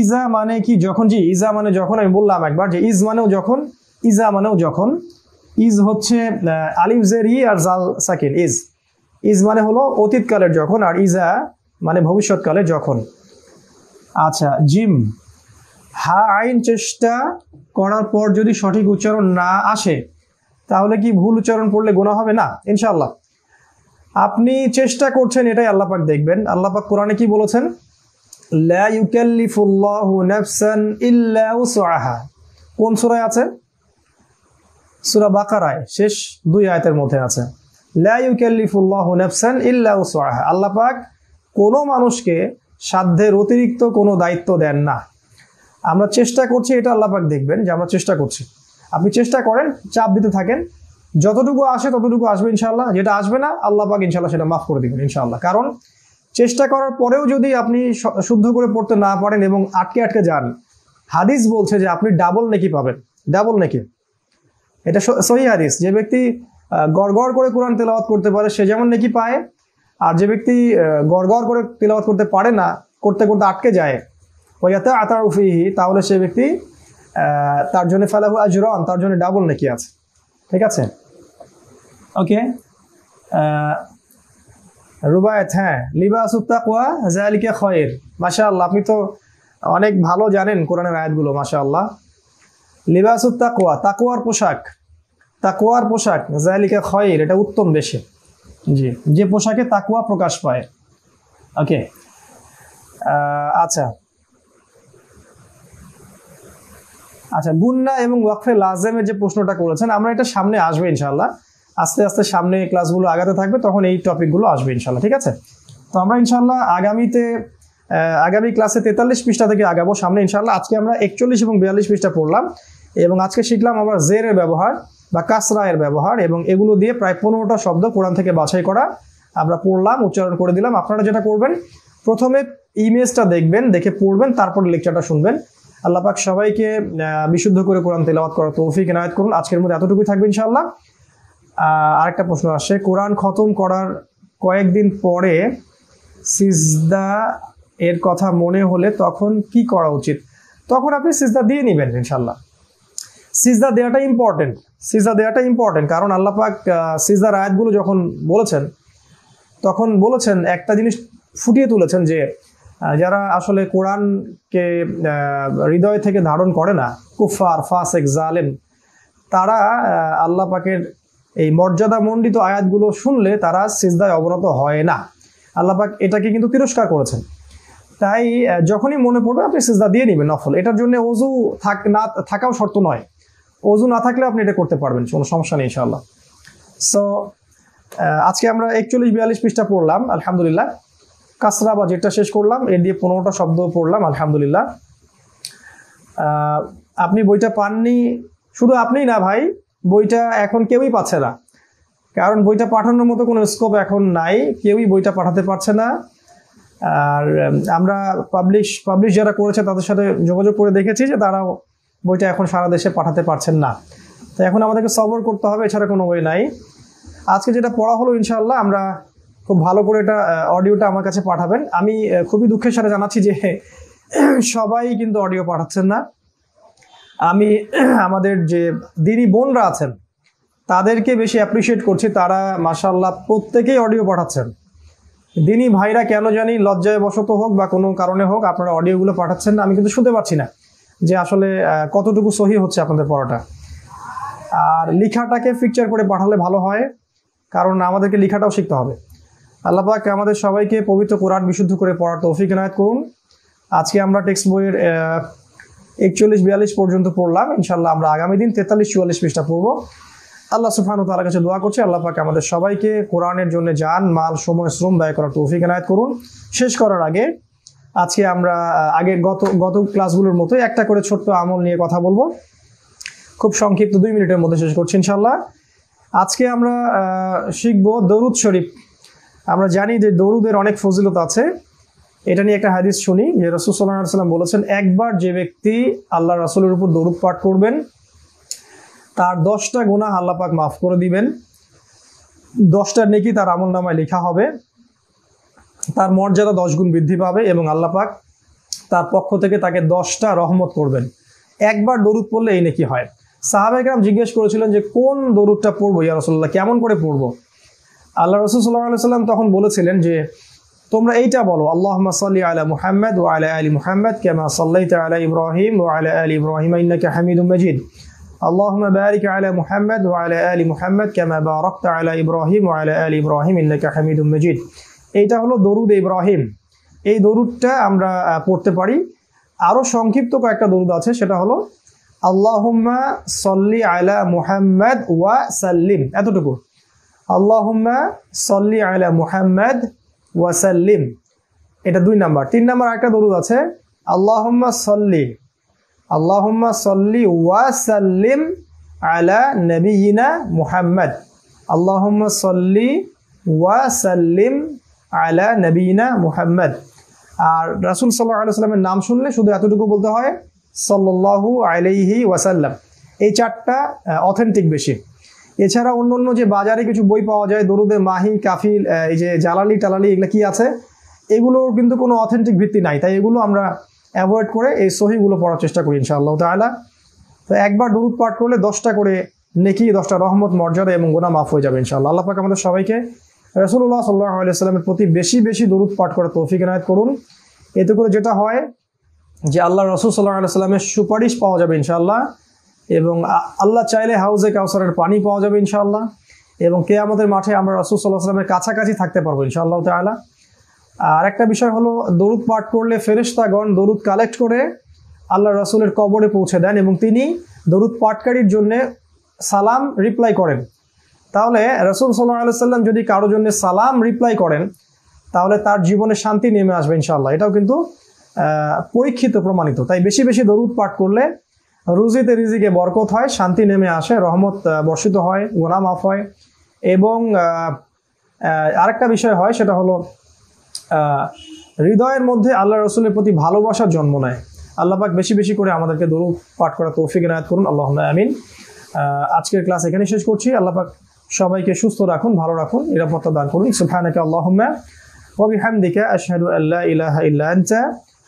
ইজা মানে কি যখন জি ইজা মানে যখন আমি বললাম একবার যে ইজ মানেও যখন ইজা মানেও যখন ইজ হচ্ছে আলিম জের ই আর জাল সাকিন ইজ ইজ মানে হলো অতীতকালের যখন আর ইজা মানে ভবিষ্যৎকালে যখন আচ্ছা জিম হা আইন চেষ্টা করার পর যদি সঠিক উচ্চারণ না আসে তাহলে কি ভুল উচ্চারণ পড়লে গোনা হবে না ইনশাল্লাহ আপনি চেষ্টা করছেন এটাই আল্লাপাক দেখবেন আল্লাপাক কোরআনে কি বলেছেন লা ইউকাল্লিফুল্লাহু নাফসান ইল্লা উসআহা কোন সুরায় আছে সূরা বাকারায় শেষ দুই আয়তের মধ্যে আছে লা ইউকাল্লিফুল্লাহু নাফসান ইল্লা উসআহা আল্লাহ পাক কোনো মানুষকে সাধ্যের অতিরিক্ত কোনো দায়িত্ব দেন না আমরা চেষ্টা করছি এটা আল্লাপাক দেখবেন যে আমরা চেষ্টা করছি আপনি চেষ্টা করেন চাপ দিতে থাকেন যতটুকু আসে ততটুকু আসবে ইনশাল্লাহ যেটা আসবে না আল্লাপাক ইনশাল্লাহ সেটা মাফ করে দেবেন ইনশাল্লাহ কারণ চেষ্টা করার পরেও যদি আপনি শুদ্ধ করে পড়তে না পারেন এবং আটকে আটকে যান হাদিস বলছে যে আপনি ডাবল নেকি পাবেন ডাবল নেকি এটা সহি হাদিস যে ব্যক্তি গড়গড় করে কোরআন তেলাওয়াত করতে পারে সে যেমন নেকি পায় আর যে ব্যক্তি গড়গড় করে তেলাওয়াত করতে পারে না করতে করতে আটকে যায় তাহলে সে ব্যক্তি তার জন্য ফালাহু আজরন তার জন্য ডাবল নাকি আছে ঠিক আছে ওকে রুবায়ত হ্যাঁ লিবাস উত্তাকুয়া খয়ের মাশা আল্লাহ আপনি তো অনেক ভালো জানেন কোরআনের আয়াতগুলো মাসা আল্লাহ লিবাস উত্তাকুয়া তাকুয়ার পোশাক তাকুয়ার পোশাক জায়ালিকা খয়ের এটা উত্তম বেশি জি যে পোশাকে তাকুয়া প্রকাশ পায় ওকে আচ্ছা আচ্ছা গুন্না এবং ওয়াকফে লাজেমের যে প্রশ্নটা করেছেন আমরা এটা সামনে আসবে ইনশাল্লাহ আস্তে আস্তে সামনে ক্লাসগুলো আগাতে থাকবে তখন এই টপিকগুলো আসবে ইনশাল্লাহ ঠিক আছে তো আমরা ইনশাল্লাহ আগামীতে আগামী ক্লাসে তেতাল্লিশ পৃষ্ঠা থেকে আগাবো সামনে ইনশাল্লাহ আজকে আমরা একচল্লিশ এবং বিয়াল্লিশ পৃষ্ঠা পড়লাম এবং আজকে শিখলাম জের জেরের ব্যবহার বা কাসরায়ের ব্যবহার এবং এগুলো দিয়ে প্রায় পনেরোটা শব্দ কোরআন থেকে বাছাই করা আমরা পড়লাম উচ্চারণ করে দিলাম আপনারা যেটা করবেন প্রথমে ইমেজটা দেখবেন দেখে পড়বেন তারপর লেকচারটা শুনবেন আল্লাহ পাক সবাইকে বিশুদ্ধ করে কোরআন তেলাওয়াত করার তৌফিক এনায়ত করুন আজকের মধ্যে এতটুকুই থাকবে ইনশাল্লাহ আরেকটা প্রশ্ন আসে কোরআন খতম করার কয়েকদিন পরে সিজদা এর কথা মনে হলে তখন কি করা উচিত তখন আপনি সিজদা দিয়ে নেবেন ইনশাল্লাহ সিজদা দেওয়াটা ইম্পর্টেন্ট সিজদা দেওয়াটা ইম্পর্টেন্ট কারণ আল্লাপাক সিজদার আয়াতগুলো যখন বলেছেন তখন বলেছেন একটা জিনিস ফুটিয়ে তুলেছেন যে যারা আসলে কোরআনকে হৃদয় থেকে ধারণ করে না কুফার ফাসেক জালেম তারা আল্লাহ পাকের এই মর্যাদামণ্ডিত আয়াতগুলো শুনলে তারা সিজদায় অবনত হয় না আল্লাহ পাক এটাকে কিন্তু তিরস্কার করেছেন তাই যখনই মনে পড়বে আপনি সিজদা দিয়ে নেবেন নফল এটার জন্য অজু থাক না থাকাও শর্ত নয় অজু না থাকলে আপনি এটা করতে পারবেন কোনো সমস্যা নেই ইনশাল্লাহ সো আজকে আমরা একচল্লিশ বিয়াল্লিশ পৃষ্ঠা পড়লাম আলহামদুলিল্লাহ কাসরা বা যেটা শেষ করলাম এর দিয়ে পনেরোটা শব্দ পড়লাম আলহামদুলিল্লাহ আপনি বইটা পাননি শুধু আপনিই না ভাই বইটা এখন কেউই পাচ্ছে না কারণ বইটা পাঠানোর মতো কোনো স্কোপ এখন নাই কেউই বইটা পাঠাতে পারছে না আর আমরা পাবলিশ পাবলিশ যারা করেছে তাদের সাথে যোগাযোগ করে দেখেছি যে তারা বইটা এখন সারা দেশে পাঠাতে পারছেন না তো এখন আমাদেরকে সবর করতে হবে এছাড়া কোনো বই নাই আজকে যেটা পড়া হলো ইনশাল্লাহ আমরা খুব ভালো করে এটা অডিওটা আমার কাছে পাঠাবেন আমি খুবই দুঃখের সাথে জানাচ্ছি যে সবাই কিন্তু অডিও পাঠাচ্ছেন না আমি আমাদের যে দিদি বোনরা আছেন তাদেরকে বেশি অ্যাপ্রিসিয়েট করছি তারা মাসাল্লাহ প্রত্যেকেই অডিও পাঠাচ্ছেন দিনই ভাইরা কেন জানি লজ্জায় বশত হোক বা কোনো কারণে হোক আপনারা অডিওগুলো পাঠাচ্ছেন না আমি কিন্তু শুনতে পারছি না যে আসলে কতটুকু সহি হচ্ছে আপনাদের পড়াটা আর লিখাটাকে পিকচার করে পাঠালে ভালো হয় কারণ আমাদেরকে লিখাটাও শিখতে হবে আল্লাপাক আমাদের সবাইকে পবিত্র কোরআন বিশুদ্ধ করে পড়ার তৌফিক নায়ত করুন আজকে আমরা টেক্সট বইয়ের একচল্লিশ বিয়াল্লিশ পর্যন্ত পড়লাম ইনশাল্লাহ আমরা আগামী দিন তেতাল্লিশ চুয়াল্লিশ পৃষ্ঠা পড়ব আল্লাহ সুফানু তার কাছে দোয়া করছে আল্লাহ পাকে আমাদের সবাইকে কোরআনের জন্য যান মাল সময় শ্রম ব্যয় করার তৌফিক এনায়ত করুন শেষ করার আগে আজকে আমরা আগে গত গত ক্লাসগুলোর মতো একটা করে ছোট্ট আমল নিয়ে কথা বলবো খুব সংক্ষিপ্ত দুই মিনিটের মধ্যে শেষ করছি ইনশাল্লাহ আজকে আমরা শিখবো দরুদ শরীফ আমরা জানি যে দরুদের অনেক ফজিলত আছে এটা নিয়ে একটা হাদিস শুনি যে রসুল সাল্লাম বলেছেন একবার যে ব্যক্তি আল্লাহ রাসুলের উপর দরুদ পাঠ করবেন তার দশটা গুণা আল্লাপাক মাফ করে দিবেন দশটা নেকি তার আমল নামায় লেখা হবে তার মর্যাদা দশ গুণ বৃদ্ধি পাবে এবং আল্লাপাক তার পক্ষ থেকে তাকে দশটা রহমত করবেন একবার দরুদ পড়লে এই নেকি হয় সাহাবেকরাম জিজ্ঞেস করেছিলেন যে কোন দরুদটা পড়বো ইয়া রসল্লাহ কেমন করে পড়বো আল্লাহ রসুল সাল্লাহ সাল্লাম তখন বলেছিলেন যে তোমরা এইটা বলো আল্লাহ সাল্লি আলা মুহাম্মদ ও আলা আলী মুহাম্মদ কেমা সাল্লাই আলা ইব্রাহিম ও আলা আলী ইব্রাহিম ইন্নাকা হামিদুম মজিদ اللهم মুহাম্মদ ও محمد আলী মুহাম্মদ কেমা كما باركت ইব্রাহিম ও وعلى আলী ইব্রাহিম ইন্নাকা হামিদ মজিদ এইটা হলো দরুদ ইব্রাহিম এই দরুদটা আমরা পড়তে পারি আরও সংক্ষিপ্ত কয়েকটা দরুদ আছে সেটা হলো আল্লাহ সল্লি আলা মুহাম্মদ ওয়া সাল্লিম এতটুকু আল্লাহম্মা সল্লি আলা মুহাম্মদ ওয়াসাল্লিম এটা দুই নাম্বার তিন নাম্বার একটা দরুদ আছে আল্লাহম্মা সল্লি আল্লাহম্মা সল্লি ওয়াসাল্লিম আলা নবীনা মুহাম্মদ আল্লাহম্মা সল্লি ওয়াসাল্লিম আলা নবীনা মুহাম্মদ আর রাসুল সাল্লাহ আলাইস্লামের নাম শুনলে শুধু এতটুকু বলতে হয় সাল্লাহু আলাইহি ওয়াসাল্লাম এই চারটা অথেন্টিক বেশি এছাড়া অন্য অন্য যে বাজারে কিছু বই পাওয়া যায় দরুদে মাহি কাফিল এই যে জ্বালালি টালালি এগুলো কি আছে এগুলোর কিন্তু কোনো অথেন্টিক ভিত্তি নাই তাই এগুলো আমরা অ্যাভয়েড করে এই সহিগুলো পড়ার চেষ্টা করি ইনশাআল্লাহ তালা তো একবার দরুদ পাঠ করলে দশটা করে নেকি দশটা রহমত মর্যাদা এবং গোনা মাফ হয়ে যাবে ইনশাআল্লাহ আল্লাহ পাক আমাদের সবাইকে রসুল্লাহ সাল্লাহ আলাইসাল্লামের প্রতি বেশি বেশি দরুদ পাঠ করার তৌফিক এনায়ত করুন এতে করে যেটা হয় যে আল্লাহ রসুল সাল্লাহ আলাইসাল্লামের সুপারিশ পাওয়া যাবে ইনশাআল্লাহ এবং আল্লাহ চাইলে হাউজে কাউসারের পানি পাওয়া যাবে ইনশাআল্লাহ এবং কে আমাদের মাঠে আমরা রাসুল সাল্লাহ সাল্লামের কাছাকাছি থাকতে পারবো ইনশাআল্লাহ তালা আর একটা বিষয় হলো দরুদ পাঠ করলে ফেরেস্তাগণ দরুদ কালেক্ট করে আল্লাহ রাসুলের কবরে পৌঁছে দেন এবং তিনি দরুদ পাঠকারীর জন্য সালাম রিপ্লাই করেন তাহলে রসুল সাল্লাহ সাল্লাম যদি কারোর জন্য সালাম রিপ্লাই করেন তাহলে তার জীবনে শান্তি নেমে আসবে ইনশাল্লাহ এটাও কিন্তু পরীক্ষিত প্রমাণিত তাই বেশি বেশি দরুদ পাঠ করলে রুজিতে রিজিকে বরকত হয় শান্তি নেমে আসে রহমত বর্ষিত হয় গোনা মাফ হয় এবং আরেকটা বিষয় হয় সেটা হলো হৃদয়ের মধ্যে আল্লাহ রসুলের প্রতি ভালোবাসার জন্ম নেয় আল্লাপাক বেশি বেশি করে আমাদেরকে দরু পাঠ করা তৌফিক এনায়ত করুন আল্লাহ আমিন আজকের ক্লাস এখানে শেষ করছি আল্লাপাক সবাইকে সুস্থ রাখুন ভালো রাখুন নিরাপত্তা দান করুন সুফানাকে আল্লাহ ওবি হামদিকা আশহাদু আল্লাহ ইলাহা ইল্লা